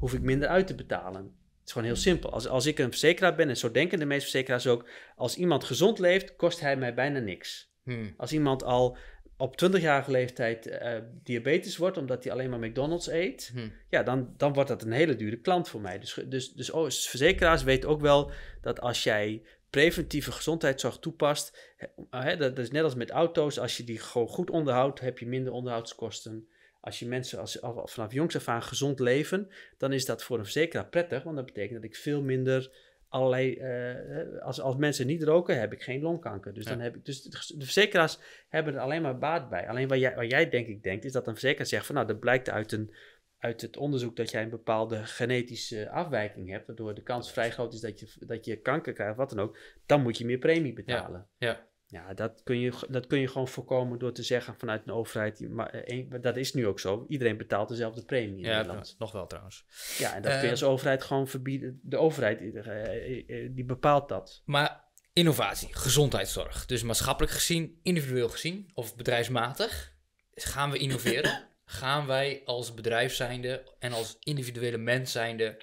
hoef ik minder uit te betalen. Het is gewoon heel simpel. Als, als ik een verzekeraar ben, en zo denken de meeste verzekeraars ook, als iemand gezond leeft, kost hij mij bijna niks. Hmm. Als iemand al op 20-jarige leeftijd eh, diabetes wordt, omdat hij alleen maar McDonald's eet, hmm. ja, dan, dan wordt dat een hele dure klant voor mij. Dus, dus, dus oh, verzekeraars weten ook wel dat als jij preventieve gezondheidszorg toepast, eh, dat is net als met auto's, als je die gewoon goed onderhoudt, heb je minder onderhoudskosten als je mensen als, vanaf jongs af aan gezond leven, dan is dat voor een verzekeraar prettig, want dat betekent dat ik veel minder allerlei. Eh, als, als mensen niet roken, heb ik geen longkanker. Dus, dan heb ik, dus de verzekeraars hebben er alleen maar baat bij. Alleen wat jij, wat jij denk ik denkt, is dat een verzekeraar zegt van nou, dat blijkt uit, een, uit het onderzoek dat jij een bepaalde genetische afwijking hebt, waardoor de kans vrij groot is dat je, dat je kanker krijgt, wat dan ook, dan moet je meer premie betalen. ja. Ja, dat kun, je, dat kun je gewoon voorkomen door te zeggen vanuit eh, een overheid. Maar, dat is nu ook zo. Iedereen betaalt dezelfde premie in Nederland. Nog wel trouwens. Ja, en dat kun je ehm, als overheid gewoon verbieden. De overheid eh, eh, die bepaalt dat. Maar innovatie, gezondheidszorg. Dus maatschappelijk gezien, individueel gezien of bedrijfsmatig. Gaan we innoveren? gaan wij als bedrijf zijnde en als individuele mens zijnde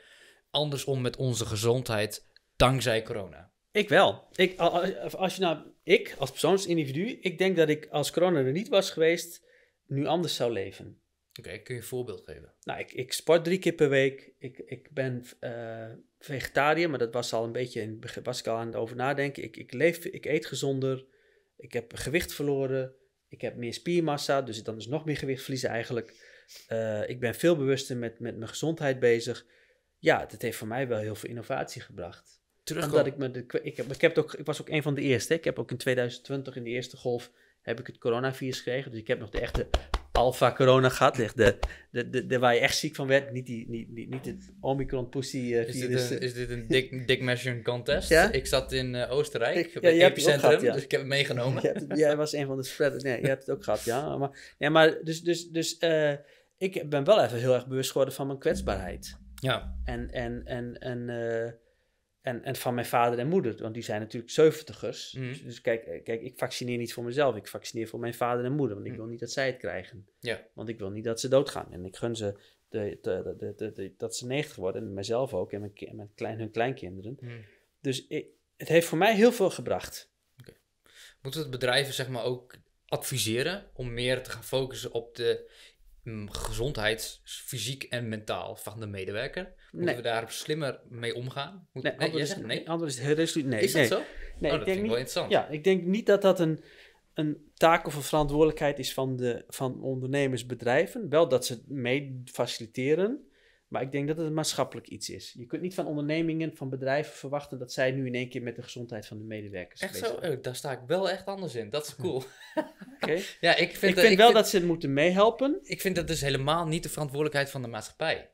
anders om met onze gezondheid dankzij corona? Ik wel. Ik, als je nou ik als persoonsindividu, ik denk dat ik als corona er niet was geweest, nu anders zou leven. Oké, kun je een voorbeeld geven? Nou, ik, ik sport drie keer per week. Ik, ik ben uh, vegetariër, maar dat was, al een beetje, was ik al aan het over nadenken. Ik, ik, leef, ik eet gezonder. Ik heb gewicht verloren. Ik heb meer spiermassa, dus dan is nog meer gewicht verliezen eigenlijk. Eh, ik ben veel bewuster met, met mijn gezondheid bezig. Ja, dat heeft voor mij wel heel veel innovatie gebracht terugkomen. ik me de, ik, heb, ik, heb ook, ik was ook een van de eerste. Ik heb ook in 2020 in de eerste golf heb ik het coronavirus gekregen. Dus ik heb nog de echte alpha corona gehad. De, de, de, de, waar je echt ziek van werd. Niet, die, niet, niet, niet het omicron pussy eh, virus. Eh. Is dit een, is een dik, dik measuring contest? Ja? Ik zat in eh, Oostenrijk, ik, het epicentrum, gehad, ja. dus ik heb het meegenomen. jij, was een van de spreaders. Nee, je hebt het ook gehad, ja. Maar, ja, maar dus, dus, dus ik ben wel even heel erg bewust geworden van mijn kwetsbaarheid. Ja. En, en, en, en en, en van mijn vader en moeder, want die zijn natuurlijk zeventigers. ers mhm. dus, dus, kijk, eh, kijk, ik vaccineer niet voor mezelf, ik vaccineer voor mijn vader en moeder, want ik mhm. wil niet dat zij het krijgen. Ja. Want ik wil niet dat ze doodgaan. En ik gun ze de, de, de, dat ze 90 worden, en mezelf ook, en, mijn, mijn hun kleinkinderen. Mhm. Dus het heeft voor mij heel veel gebracht. Okay. Moeten het bedrijven zeg maar ook adviseren om meer te gaan focussen op de gezondheid, fysiek en mentaal van de medewerker? Moeten we daar slimmer mee omgaan? Moet, nee, nee, anders is het resoluut nee. Is dat zo? Nee, oh, dat ik vind denk ik wel niet, interessant. Ja, ik denk niet dat dat een, een taak of een verantwoordelijkheid is van, de, van ondernemers, bedrijven. Wel dat ze het mee faciliteren, maar ik denk dat het een maatschappelijk iets is. Je kunt niet van ondernemingen, van bedrijven verwachten dat zij nu in één keer met de gezondheid van de medewerkers. Echt zo? Oh, daar sta ik wel echt anders in. Dat is cool. ja, ik vind, ik vind wel dat ze het moeten meehelpen. Ik vind dat dus helemaal niet de verantwoordelijkheid van de maatschappij.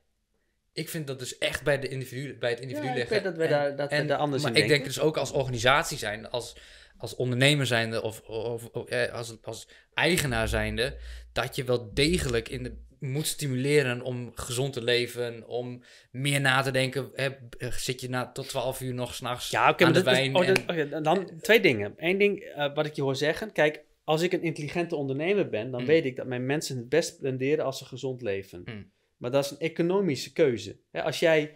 Ik vind dat dus echt bij, de individu, bij het individu ja, Ik weet dat we en, daar, dat anders maar in Ik denk dus ook als organisatie zijn, als, als ondernemer zijnde of, of, eh, als, als eigenaar zijnde, dat je wel degelijk in de moet stimuleren om gezond te leven, om meer na te denken. Hè, eh, zit je na, tot 12 uur nog s'nachts ja, aan de wijn? Oh, dan twee dingen. Eén ding eh, wat ik je hoor zeggen. Kijk, als ik een intelligente ondernemer ben, dan mm. weet ik dat mijn mensen het best renderen als ze gezond leven. Mm. Maar dat is een economische keuze. Hè, als jij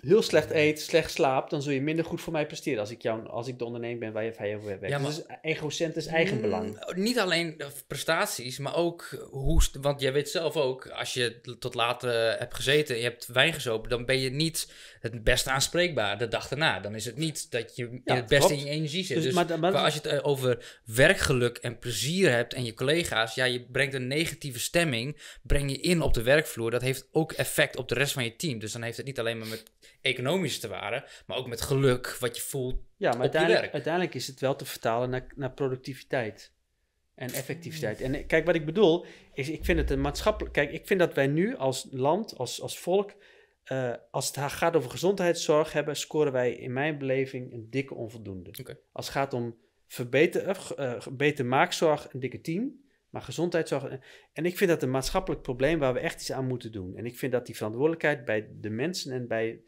heel slecht eet, slecht slaapt, dan zul je minder goed voor mij presteren als ik, jou, als ik de ondernemer ben waar je over werkt. Ja, dus maar, dus egocent eigen eigenbelang. Mm, oh, niet alleen prestaties, maar ook hoe... Want jij weet zelf ook, als je tot laat eh, hebt gezeten en je hebt wijn gezopen... dan ben je niet het beste aanspreekbaar de dag erna. Dan is het niet dat je het beste in je energie zit. Dus, dus maar, maar, als je het eh, over werkgeluk en plezier hebt en je collega's... ja, je brengt een negatieve stemming breng je in op de werkvloer. Dat heeft ook effect op de rest van je team. Dus dan heeft het niet alleen maar met economisch te waren, maar ook met geluk wat je voelt. Ja, maar uiteindelijk, is het wel te vertalen naar, naar productiviteit en effectiviteit. En eh, kijk, wat ik bedoel, is ik vind het een maatschappelijk. Kijk, ik vind dat wij nu als land, als, als volk, eh, als het gaat over gezondheidszorg hebben, scoren wij in mijn beleving een dikke onvoldoende. Als het gaat om verbeter, uh, beter maakzorg, een dikke team. Maar gezondheidszorg. En ik vind dat een maatschappelijk probleem waar we echt iets aan moeten doen. En ik vind dat die verantwoordelijkheid bij de mensen en bij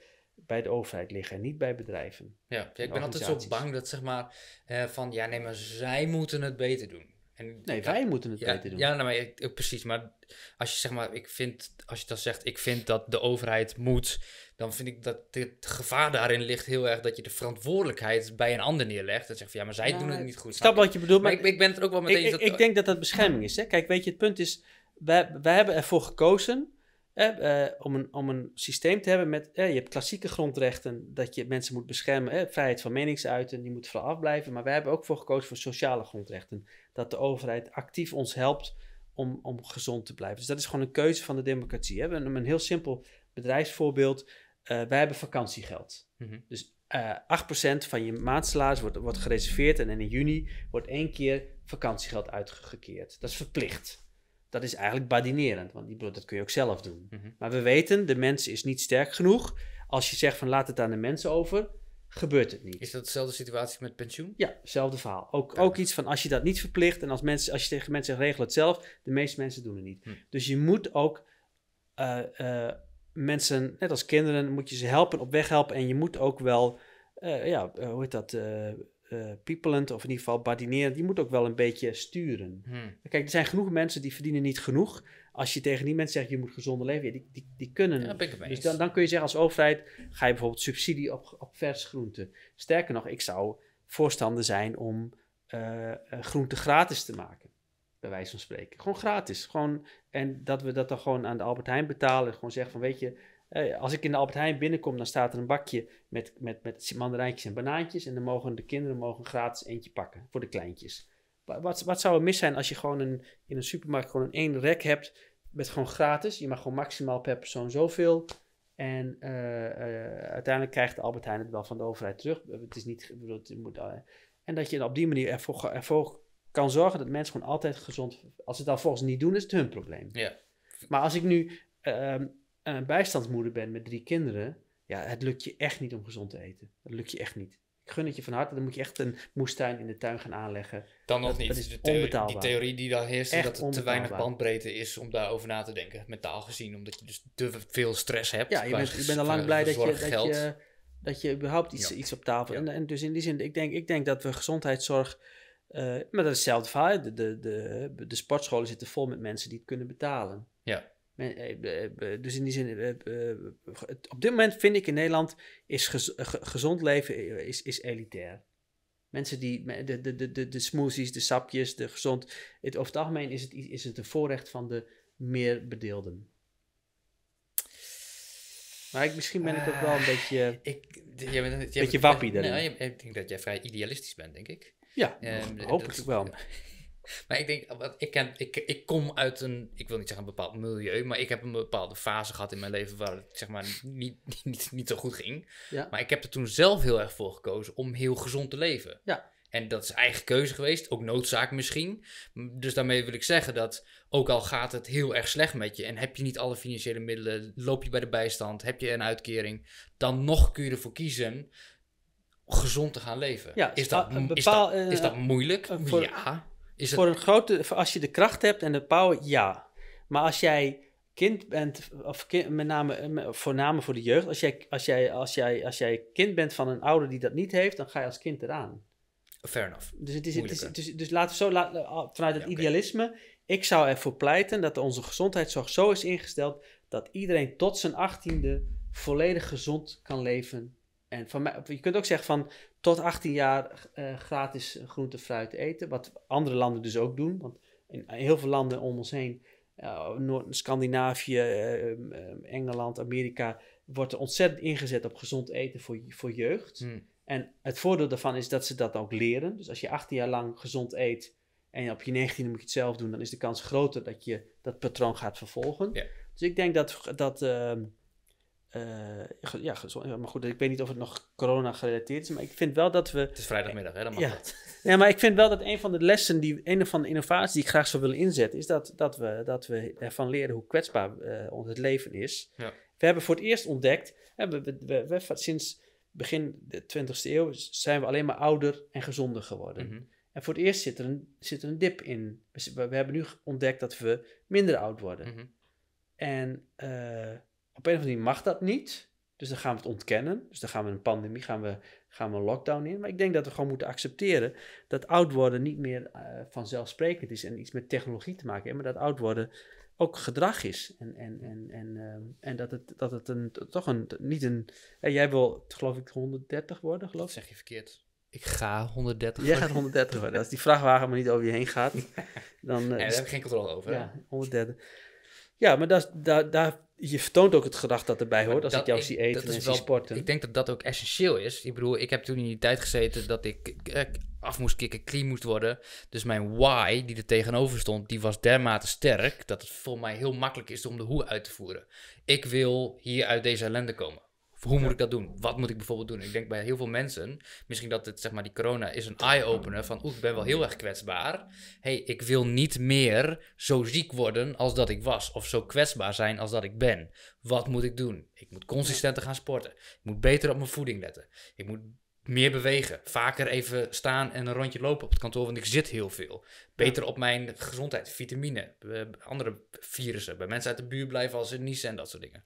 bij de overheid liggen en niet bij bedrijven. Ja, ik ben altijd zo bang dat zeg maar eh, van ja, nee, maar zij moeten het beter doen. En, nee, wij moeten het beter doen. Ja, nou, maar ik, eh, precies. Maar als je zeg maar, ik vind, als je dan zegt, ik vind dat de overheid moet, dan vind ik dat het gevaar daarin ligt heel erg dat je de verantwoordelijkheid bij een ander neerlegt. En zegt van ja, maar zij doen het niet goed. Snap wat je bedoelt, maar, ik, ik, ben het ook wel meteen. Ik, dat, ik denk dat dat bescherming is. Hè? Kijk, weet je, het punt is, wij, wij hebben ervoor gekozen eh, om, een, om een systeem te hebben met, je hebt klassieke grondrechten, dat je mensen moet beschermen, vrijheid van meningsuiten, die moet vooral afblijven. Maar wij hebben ook voor gekozen voor sociale grondrechten. Dat de overheid actief ons helpt om, om gezond te blijven. Dus dat is gewoon een keuze van de democratie. Hè. hebben een heel simpel bedrijfsvoorbeeld. Eh, wij hebben vakantiegeld. Mhm. Dus uh, eh, 8% van je maandsalaris wordt, wordt gereserveerd en in juni wordt één keer vakantiegeld uitgekeerd. Dat is verplicht dat is eigenlijk badinerend, want die dat kun je ook zelf doen. Mhm. Maar we weten, de mens is niet sterk genoeg. Als je zegt van laat het aan de mensen over, gebeurt het niet. Is dat dezelfde situatie met pensioen? Ja, hetzelfde verhaal. Ook, ook iets van als je dat niet verplicht en als, mensen, als je tegen mensen zegt regel het zelf, de meeste mensen doen het niet. Hm. Dus je moet ook eh, eh, mensen, net als kinderen, moet je ze helpen, op weg helpen en je moet ook wel, eh, ja, hoe heet dat, uh, of in ieder geval badinerend, die moet ook wel een beetje sturen. Hmm. Kijk, er zijn genoeg mensen die verdienen niet genoeg. Als je tegen die mensen zegt, je moet gezonder leven, die, die, die kunnen. dus dan, dan kun je zeggen als overheid, ga je bijvoorbeeld subsidie op, op vers groente. Sterker nog, ik zou voorstander zijn om eh, eh, groente gratis te maken. Bij wijze van spreken. Gewoon gratis. Gewoon, en dat we dat dan gewoon aan de Albert Heijn betalen. Gewoon zeggen van, weet je, eh, als ik in de Albert Heijn binnenkom, dan staat er een bakje met, met, met mandarijntjes en banaantjes. En dan mogen de kinderen mogen gratis eentje pakken voor de kleintjes. Wat, wat zou er mis zijn als je gewoon een, in een supermarkt gewoon een één rek hebt met gewoon gratis. Je mag gewoon maximaal per persoon zoveel. En eh, eh, uiteindelijk krijgt Albert Heijn het wel van de overheid terug. Het is niet, bedoel, het moet, en dat je op die manier ervoor, ervoor, kan zorgen dat mensen gewoon altijd gezond. Als ze het dan volgens niet doen, is het hun probleem. Ja. Maar als ik nu ehm, een eh, bijstandsmoeder bent met drie kinderen, ja, het lukt je echt niet om gezond te eten. Dat lukt je echt niet. Ik gun het je van harte, dan moet je echt een moestuin in de tuin gaan aanleggen. Dan nog niet. Dat is de theorie, die theorie die daar heerst, is dat er te weinig bandbreedte is om daarover na te denken, mentaal gezien. Omdat je dus te veel stress hebt. Ja, je bent, je bent al lang blij dat je, dat je, dat, je, überhaupt iets, iets op tafel hebt. En, en, dus in die zin, ik denk, ik denk dat we gezondheidszorg... Eh, maar dat is hetzelfde verhaal. De, de, de, de sportscholen zitten vol met mensen die het kunnen betalen. Ja. Eh, eh, eh, dus in die zin, op dit moment vind ik in Nederland is gezond leven is, is elitair. Mensen die de, de, de, de smoothies, de sapjes, de gezond. Het, over het algemeen is het, is het een voorrecht van de meer bedeelden. Maar misschien ben ik ook wel een beetje. Uh, beetje wappie nee, ik denk dat jij vrij idealistisch bent, denk ik. Ja, ehm, hopelijk wel. Maar ik denk, ik, ken, ik, ik kom uit een, ik wil niet zeggen een bepaald milieu, maar ik heb een bepaalde fase gehad in mijn leven waar het zeg maar niet, niet, niet zo goed ging. Maar ik heb er toen zelf heel erg voor gekozen om heel gezond te leven. Ja. En dat is eigen keuze geweest, ook noodzaak misschien. Dus daarmee wil ik zeggen dat ook al gaat het heel erg slecht met je en heb je niet alle financiële middelen, loop je bij de bijstand, heb je een uitkering, dan nog kun je ervoor kiezen gezond te gaan leven. Ja, is, dat, is, dat, is eh, dat moeilijk? Eh, voor, ja. Is het... Voor een grote, als je de kracht hebt en de power, ja. Maar als jij kind bent, of met name, eh, voornamelijk voor de jeugd, als jij, als, jij, als, jij, als jij kind bent van een ouder die dat niet heeft, dan ga je als kind eraan. Fair enough. Dus, het is, het is, dus, dus laten we zo, eh, vanuit het idealisme, ik zou ervoor pleiten dat onze gezondheidszorg zo is ingesteld dat iedereen tot zijn achttiende volledig gezond kan leven en van mij, je kunt ook zeggen van tot 18 jaar eh, gratis groente fruit eten. Wat andere landen dus ook doen. Want in heel veel landen om ons heen, eh, Noord Scandinavië, eh, Engeland, Amerika, wordt er ontzettend ingezet op gezond eten voor, voor jeugd. Hmm. En het voordeel daarvan is dat ze dat ook leren. Dus als je 18 jaar lang gezond eet en op je 19e moet je het zelf doen, dan is de kans groter dat je dat patroon gaat vervolgen. Dus ik denk dat, dat ehm, eh, ja, Maar goed, ik weet niet of het nog corona gerelateerd is, maar ik vind wel dat we... Het is vrijdagmiddag, hè? Dan ja. Ja, maar ik vind wel dat een van de lessen, die, een van de innovaties die ik graag zou willen inzetten, is dat, dat, we, dat we ervan leren hoe kwetsbaar eh, ons het leven is. Ja. We hebben voor het eerst ontdekt, hè, we, we, sinds begin de 20e eeuw zijn we alleen maar ouder en gezonder geworden. Mhm. En voor het eerst zit er een, zit er een dip in. We, hebben nu ontdekt dat we minder oud worden. Mhm. En... Eh, op een of andere manier mag dat niet. Dus dan gaan we het ontkennen. Dus dan gaan we een pandemie, gaan we, gaan we een lockdown in. Maar ik denk dat we gewoon moeten accepteren dat oud worden niet meer eh, vanzelfsprekend is en iets met technologie te maken heeft, maar dat oud worden ook gedrag is. En, en, en, en, eh, en dat het, dat het een, toch een, niet een... jij wil, geloof ik, 130 worden, geloof ik? zeg je verkeerd. Ik ga 130 Jij gaat 130 worden. Als die vrachtwagen maar niet over je heen gaat, dan... Uh, eh, ja, daar heb ik geen controle over. Ja, 130. Ja, maar dat, dat, daar, je vertoont ook het gedrag dat erbij hoort. Als ik jou zie eten en wel, sporten. Ik denk dat dat ook essentieel is. Ik bedoel, ik heb toen in die tijd gezeten dat ik eh, af moest kicken, clean moest worden. Dus mijn why, die er tegenover stond, die was dermate sterk... dat het voor mij heel makkelijk is om de hoe uit te voeren. Ik wil hier uit deze ellende komen. Hoe moet ik dat doen? Wat moet ik bijvoorbeeld doen? Ik denk bij heel veel mensen, misschien dat het, zeg maar, die corona is een eye-opener van, oeh, ik ben wel heel erg kwetsbaar. hey, ik wil niet meer zo ziek worden als dat ik was, of zo kwetsbaar zijn als dat ik ben. Wat moet ik doen? Ik moet consistenter gaan sporten. Ik moet beter op mijn voeding letten. Ik moet meer bewegen, vaker even staan en een rondje lopen op het kantoor, want ik zit heel veel. Beter op mijn gezondheid, vitamine, eh, andere virussen, bij mensen uit de buurt blijven als ze niezen en dat soort dingen.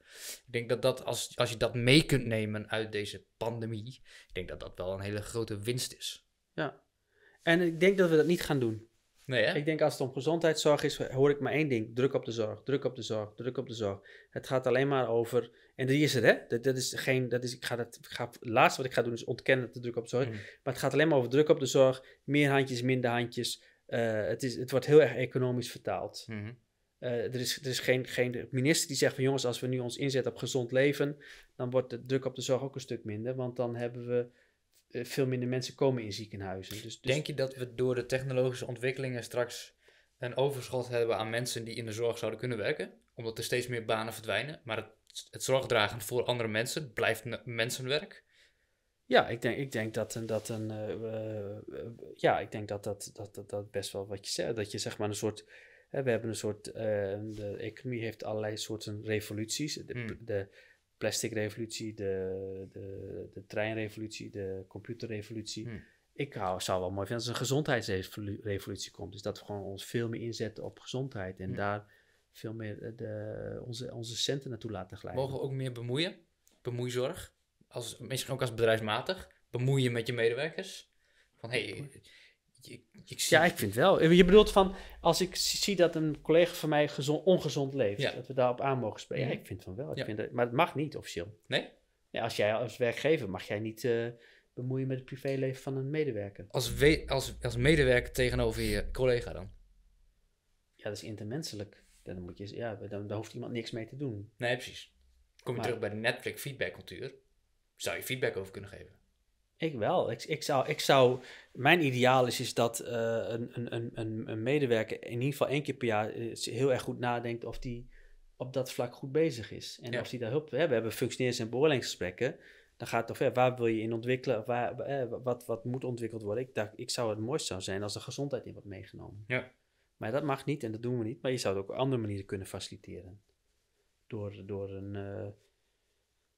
Ik denk dat dat, als, als je dat mee kunt nemen uit deze pandemie, ik denk dat dat wel een hele grote winst is. Ja, en ik denk dat we dat niet gaan doen. Nee, hè? Ik denk als het om gezondheidszorg is, hoor ik maar één ding. Druk op de zorg, druk op de zorg, druk op de zorg. Het gaat alleen maar over en die is er, hè? Dat, dat is geen, dat is, ik ga dat, ik ga, het laatste wat ik ga doen is ontkennen dat de druk op de zorg. Mm. Maar het gaat alleen maar over druk op de zorg, meer handjes, minder handjes. Eh, het, is, het wordt heel erg economisch vertaald. Mhm. Eh, er is, er is geen, geen minister die zegt van jongens, als we nu ons inzetten op gezond leven, dan wordt de druk op de zorg ook een stuk minder, want dan hebben we eh, veel minder mensen komen in ziekenhuizen. Dus, dus, Denk je dat we door de technologische ontwikkelingen straks een overschot hebben aan mensen die in de zorg zouden kunnen werken? Omdat er steeds meer banen verdwijnen, maar het het zorgdragen voor andere mensen blijft mensenwerk. Ja, ik denk, ik denk dat een. Dat een eh, eh, eh, ja, ik denk dat dat, dat, dat dat best wel wat je zegt. Dat je zeg maar een soort. we hebben een soort. de economie heeft allerlei soorten revoluties. De, hmm. de plastic revolutie, de, de, de treinrevolutie, de computerrevolutie. Hmm. Ik hou, zou wel mooi vinden als er een gezondheidsrevolutie komt. Dus dat we gewoon ons veel meer inzetten op gezondheid. En hmm. daar veel meer eh, de, onze, onze centen naartoe laten glijden. Mogen we ook meer bemoeien? Bemoeizorg. Als, misschien ook als bedrijfsmatig. Bemoeien met je medewerkers. Van hé, hey, ik, ik Ja, ik vind wel. Eh, je bedoelt van, als ik zie dat een collega van mij gezond, ongezond leeft, ja. dat we daarop aan mogen spelen. Ja, mhm. ik vind van wel. Ik vind dat, maar het mag niet officieel. Nee? Ja, als jij als werkgever mag jij niet eh, bemoeien met het privéleven van een medewerker. Als, we, als, als medewerker tegenover je collega dan? Ja, dat is intermenselijk dan, moet je, ja, dan, dan hoeft iemand niks mee te doen. Nee, precies. Kom je terug bij de Netflix feedbackcultuur. Zou je feedback over kunnen geven? Ik wel. Ik, ik, zou, ik zou, mijn ideaal is, is dat eh, een, een, een, een medewerker in ieder geval één keer per jaar eh, heel erg goed nadenkt of die op dat vlak goed bezig is. En als die daar hulp hebben, we hebben functioneers- en beoordelingsgesprekken. Dan gaat het over waar wil je in ontwikkelen, waar, eh, wat, wat moet ontwikkeld worden. Ik, ik zou het mooist zou zijn als de gezondheid in wordt meegenomen. Ja. Maar dat mag niet en dat doen we niet. Maar je zou het ook op andere manieren kunnen faciliteren. Door, door een. Eh,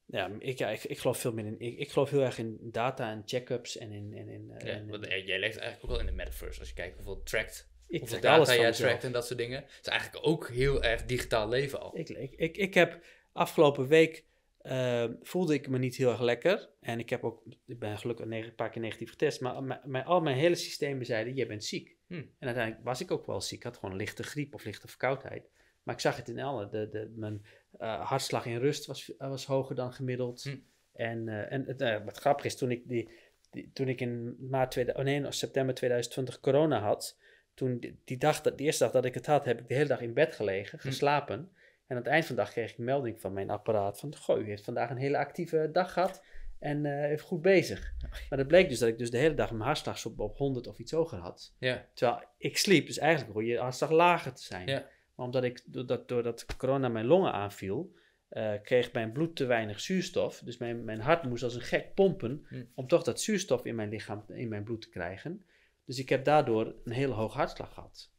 ja, ik, ja ik, ik geloof veel meer in. Ik, geloof heel erg in data en check-ups en in. En in eh, ja, want, eh, jij leeft eigenlijk ook wel in de metaverse. Als je kijkt hoeveel tracked ik hoeveel data jij trackt en dat soort dingen. Het is eigenlijk ook heel erg digitaal leven al. Ik, ik, ik, ik heb afgelopen week Ehm, voelde ik me niet heel erg lekker. En ik heb ook, ik ben gelukkig een paar keer negatief getest, maar mijn, al mijn hele systemen zeiden, je bent ziek. Hmm. En uiteindelijk was ik ook wel ziek. Ik had gewoon lichte griep of lichte verkoudheid. Maar ik zag het in alle. De, de, mijn eh, hartslag in rust was, eh, was hoger dan gemiddeld. Hmm. En, eh, en wat grappig is, toen ik, die, die toen ik in maart tweede, oh nee, september 2020 corona had, toen die, dag, dat, de eerste dag dat ik het had, heb ik de hele dag in bed gelegen, hmm. geslapen. En aan het eind van de dag kreeg ik melding van mijn apparaat van, goh, u heeft vandaag een hele actieve dag gehad en uh, heeft goed bezig. Maar dat bleek dus dat ik dus de hele dag mijn hartslag op, op 100 of iets hoger had. Ja. Terwijl ik sliep, dus eigenlijk hoor je hartslag lager te zijn. Ja. Maar omdat ik, doordat, doordat corona mijn longen aanviel, eh, kreeg mijn bloed te weinig zuurstof. Dus mijn, mijn hart moest als een gek pompen hm. om toch dat zuurstof in mijn lichaam, in mijn bloed te krijgen. Dus ik heb daardoor een heel hoog hartslag gehad.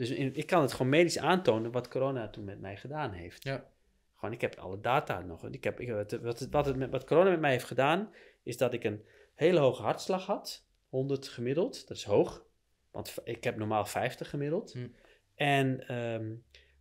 Dus ik kan het gewoon medisch aantonen wat corona toen met mij gedaan heeft. Ja. Gewoon, ik heb alle data nog. Ik heb, wat, het, wat, het met, wat corona met mij heeft gedaan, is dat ik een hele hoge hartslag had. 100 gemiddeld, dat is hoog. Want ik heb normaal 50 gemiddeld. Hm. En ehm,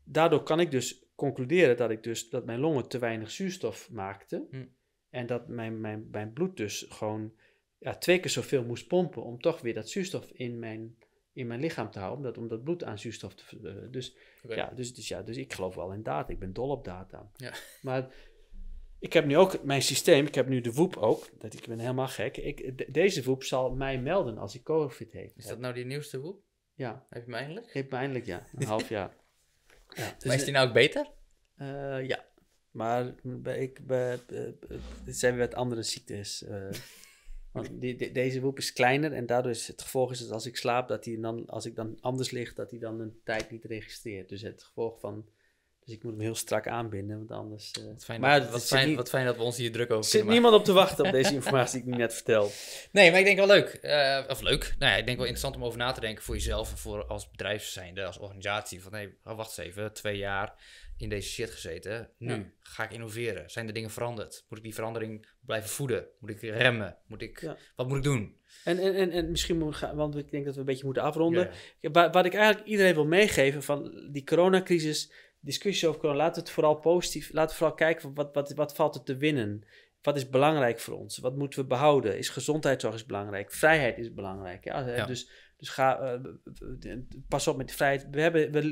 daardoor kan ik dus concluderen dat, ik dus, dat mijn longen te weinig zuurstof maakten. Hm. En dat mijn, mijn, mijn bloed dus gewoon ja, twee keer zoveel moest pompen om toch weer dat zuurstof in mijn in mijn lichaam te houden, om dat, om dat bloed aan zuurstof te uh, dus, ja, dus, dus, ja, dus ik geloof wel in data. Ik ben dol op data. Ja. Maar ik heb nu ook mijn systeem, ik heb nu de Woep ook, dat ik ben helemaal gek. Ik, deze Woep zal mij melden als ik COVID heb. Is dat nou die nieuwste Woep? Ja. Heb je mij eindelijk? Heb me eindelijk, ja. Een half jaar. Ja. Dus maar is die nou ook beter? Eh, ja. Maar ik, eh, eh, zijn weer wat andere ziektes. de, deze woep is kleiner en daardoor is het gevolg is dat als ik slaap, dat hij dan, als ik dan anders lig, dat hij dan een tijd niet registreert. Dus het gevolg van dus ik moet hem heel strak aanbinden, want anders... Eh, wat, fijn, maar dat, wat, fijn, wat fijn dat we ons hier druk over zit niemand op te wachten op deze informatie die ik nu net vertel. Nee, maar ik denk wel leuk. Eh, of leuk. Nou ja, ik denk wel interessant om over na te denken voor jezelf en voor als bedrijf zijnde, als organisatie. Van, hé, oh, wacht eens even, twee jaar in deze shit gezeten. Nu ga ik innoveren. Zijn de dingen veranderd? Moet ik die verandering blijven voeden? Moet ik remmen? Moet ik, Wat moet ik doen? En, en, en, en misschien moet gaan, want ik denk dat we een beetje moeten afronden. wat ik eigenlijk iedereen wil meegeven van die coronacrisis discussies over kunnen. Laten we het vooral positief. Laten vooral kijken wat, wat, wat valt er te winnen. Wat is belangrijk voor ons? Wat moeten we behouden? Is gezondheidszorg is belangrijk? Vrijheid is belangrijk. Ja? Dus, dus ga, eh, pas op met de vrijheid. We, hebben, we,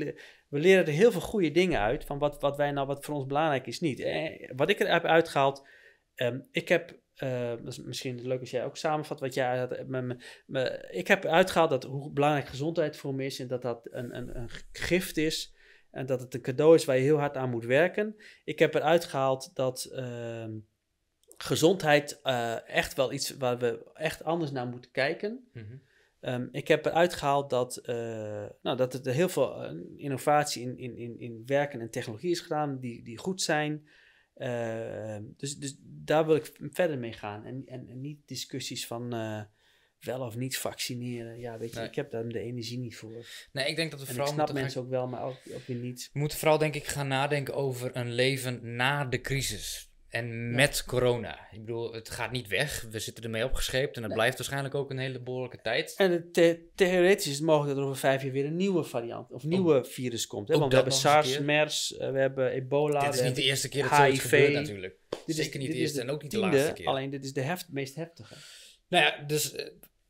we, leren er heel veel goede dingen uit van wat, wat wij nou, wat voor ons belangrijk is, niet. Eh, wat ik er heb uitgehaald, um, ik heb eh, misschien leuk als jij ook samenvat wat jij had. Eh, ik heb uitgehaald dat hoe belangrijk gezondheid voor me is en dat dat een, een, een gift is en dat het een cadeau is waar je heel hard aan moet werken. Ik heb eruit gehaald dat ehm, gezondheid eh, echt wel iets waar we echt anders naar moeten kijken. Mhm. Ehm, ik heb eruit gehaald dat, eh, nou, dat er heel veel eh, innovatie in, in, in, in werken en technologie is gedaan die, die goed zijn. Ehm, dus, dus daar wil ik verder mee gaan. En, en, en niet discussies van wel of niet vaccineren. Ja, weet je, ik heb daar de energie niet voor. Nee, ik denk dat we en vooral. Ik snap mensen ook wel, maar ook, ook weer niet. We moeten vooral, denk ik, gaan nadenken over een leven na de crisis. En met corona. Ik bedoel, het gaat niet weg. We zitten ermee opgescheept en het blijft waarschijnlijk ook een hele behoorlijke tijd. En theoretisch is het mogelijk dat er over vijf jaar weer een nieuwe variant of nieuwe oh. virus komt. Hè? Want we hebben SARS, MERS, eh, we hebben ebola. Dit is niet de eerste keer dat HIV. gebeurt natuurlijk. Dit Zeker niet de eerste en ook niet de laatste keer. Alleen dit is de heft, meest heftige. Nou ja, dus eh,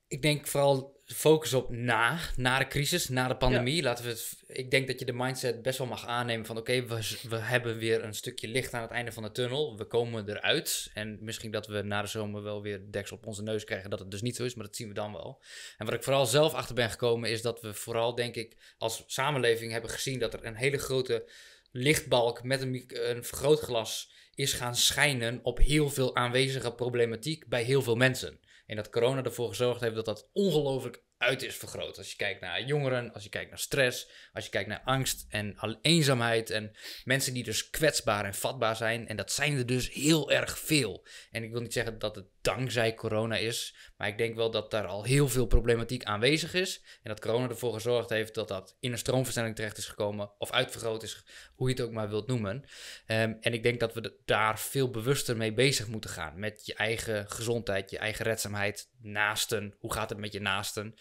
ik denk vooral focus op na, na de crisis, na de pandemie. Laten we het, ik denk dat je de mindset best wel mag aannemen van oké, we, we hebben weer een stukje licht aan het einde van de tunnel. We komen eruit. En misschien dat we na de zomer wel weer deks op onze neus krijgen dat het dus niet zo is, maar dat zien we dan wel. En wat ik vooral zelf achter ben gekomen is dat we vooral denk ik als samenleving hebben gezien dat er een hele grote lichtbalk met een, een vergrootglas is gaan schijnen op heel veel aanwezige problematiek bij heel veel mensen. En dat corona ervoor gezorgd heeft dat dat ongelooflijk uit is vergroot. Als je kijkt naar jongeren, als je kijkt naar stress, als je kijkt naar angst en eenzaamheid en mensen die dus kwetsbaar en vatbaar zijn. En dat zijn er dus heel erg veel. En ik wil niet zeggen dat het dankzij corona is, maar ik denk wel dat daar al heel veel problematiek aanwezig is. En dat corona ervoor gezorgd heeft dat dat in een stroomversnelling terecht is gekomen of uitvergroot is, hoe je het ook maar wilt noemen. Ehm, en ik denk dat we daar veel bewuster mee bezig moeten gaan met je eigen gezondheid, je eigen redzaamheid, naasten. Hoe gaat het met je naasten?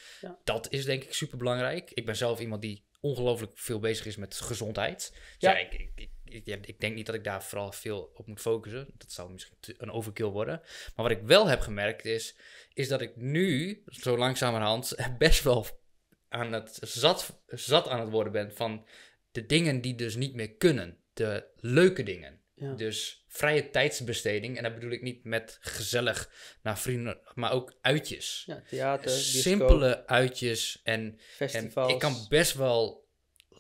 Dat is denk ik super belangrijk. Ik ben zelf iemand die ongelooflijk veel bezig is met gezondheid. Dus ja. ja ik, ik, ik, denk niet dat ik daar vooral veel op moet focussen. Dat zou misschien een overkill worden. Maar wat ik wel heb gemerkt is, is dat ik nu zo langzamerhand best wel aan het zat, zat aan het worden ben van de dingen die dus niet meer kunnen. De leuke dingen. Dus vrije tijdsbesteding. En dat bedoel ik niet met gezellig naar vrienden, maar ook uitjes. Ja, theater, eh, Simpele uitjes. En, festivals. ik kan best wel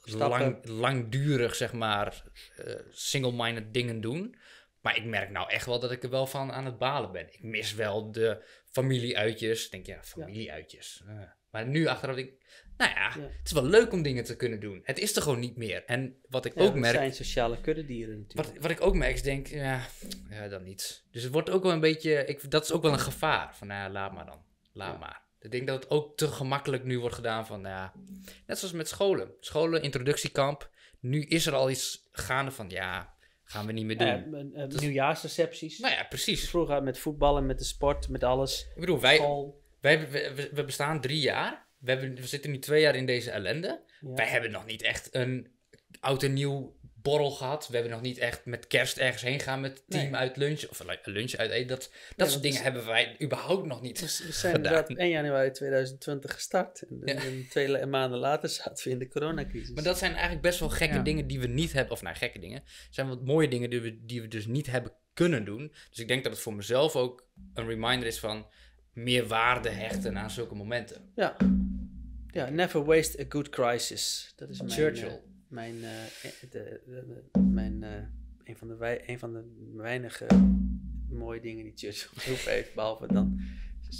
lang, langdurig, zeg maar, eh, single-minded dingen doen. Maar ik merk nou echt wel dat ik er wel van aan het balen ben. Ik mis wel de familieuitjes. Ik denk, ja, familieuitjes. uitjes. Eh, maar nu achteraf dat ik, nou ja, het is wel leuk om dingen te kunnen doen. Het is er gewoon niet meer. En wat ik ook merk... Het zijn sociale kuddedieren natuurlijk. Wat, wat ik ook merk is denk, ja, ja, dan niet. Dus het wordt ook wel een beetje... Ik, dat is ook wel een gevaar. Van, nou ja, laat maar dan. Laat maar. Ik denk dat het ook te gemakkelijk nu wordt gedaan van, nou ja... Net zoals met scholen. Scholen, introductiekamp. Nu is er al iets gaande van, ja, gaan we niet meer doen. Eh, eh, nieuwjaarsrecepties. Nou ja, precies. Vroeger met voetballen, met de sport, met alles. Ik bedoel, wij, wij, we bestaan drie jaar we, zitten nu twee jaar in deze ellende. Wij hebben nog niet echt een oud en nieuw borrel gehad. We hebben nog niet echt met kerst ergens heen gaan met team uit lunch. Of eh, lunch uit eten. Dat, dat soort dingen hebben wij überhaupt nog niet dus We zijn gedaan. inderdaad 1 januari 2020 gestart. En, twee maanden later zaten we in de coronacrisis. Maar dat zijn eigenlijk best wel gekke dingen die we niet hebben. Of nou, gekke dingen. zijn wat mooie dingen die we, die we dus niet hebben kunnen doen. Dus ik denk dat het voor mezelf ook een reminder is van... meer waarde hechten aan zulke momenten. Ja, ja, never waste a good crisis. Dat is eh, Churchill. mijn, eh, eh, mijn een, van de van de weinige mooie dingen die Churchill geroepen heeft. Behalve dan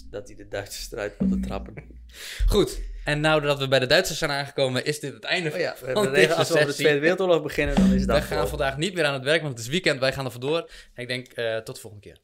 dat hij de Duitsers eruit wilde trappen. Goed, en nou dat we bij de Duitsers zijn aangekomen, is dit het einde oh van de Als we de Tweede Wereldoorlog beginnen, dan is dat. We gaan vandaag niet meer aan het werk, want het is weekend, wij gaan er vandoor. Ik denk, tot de volgende keer.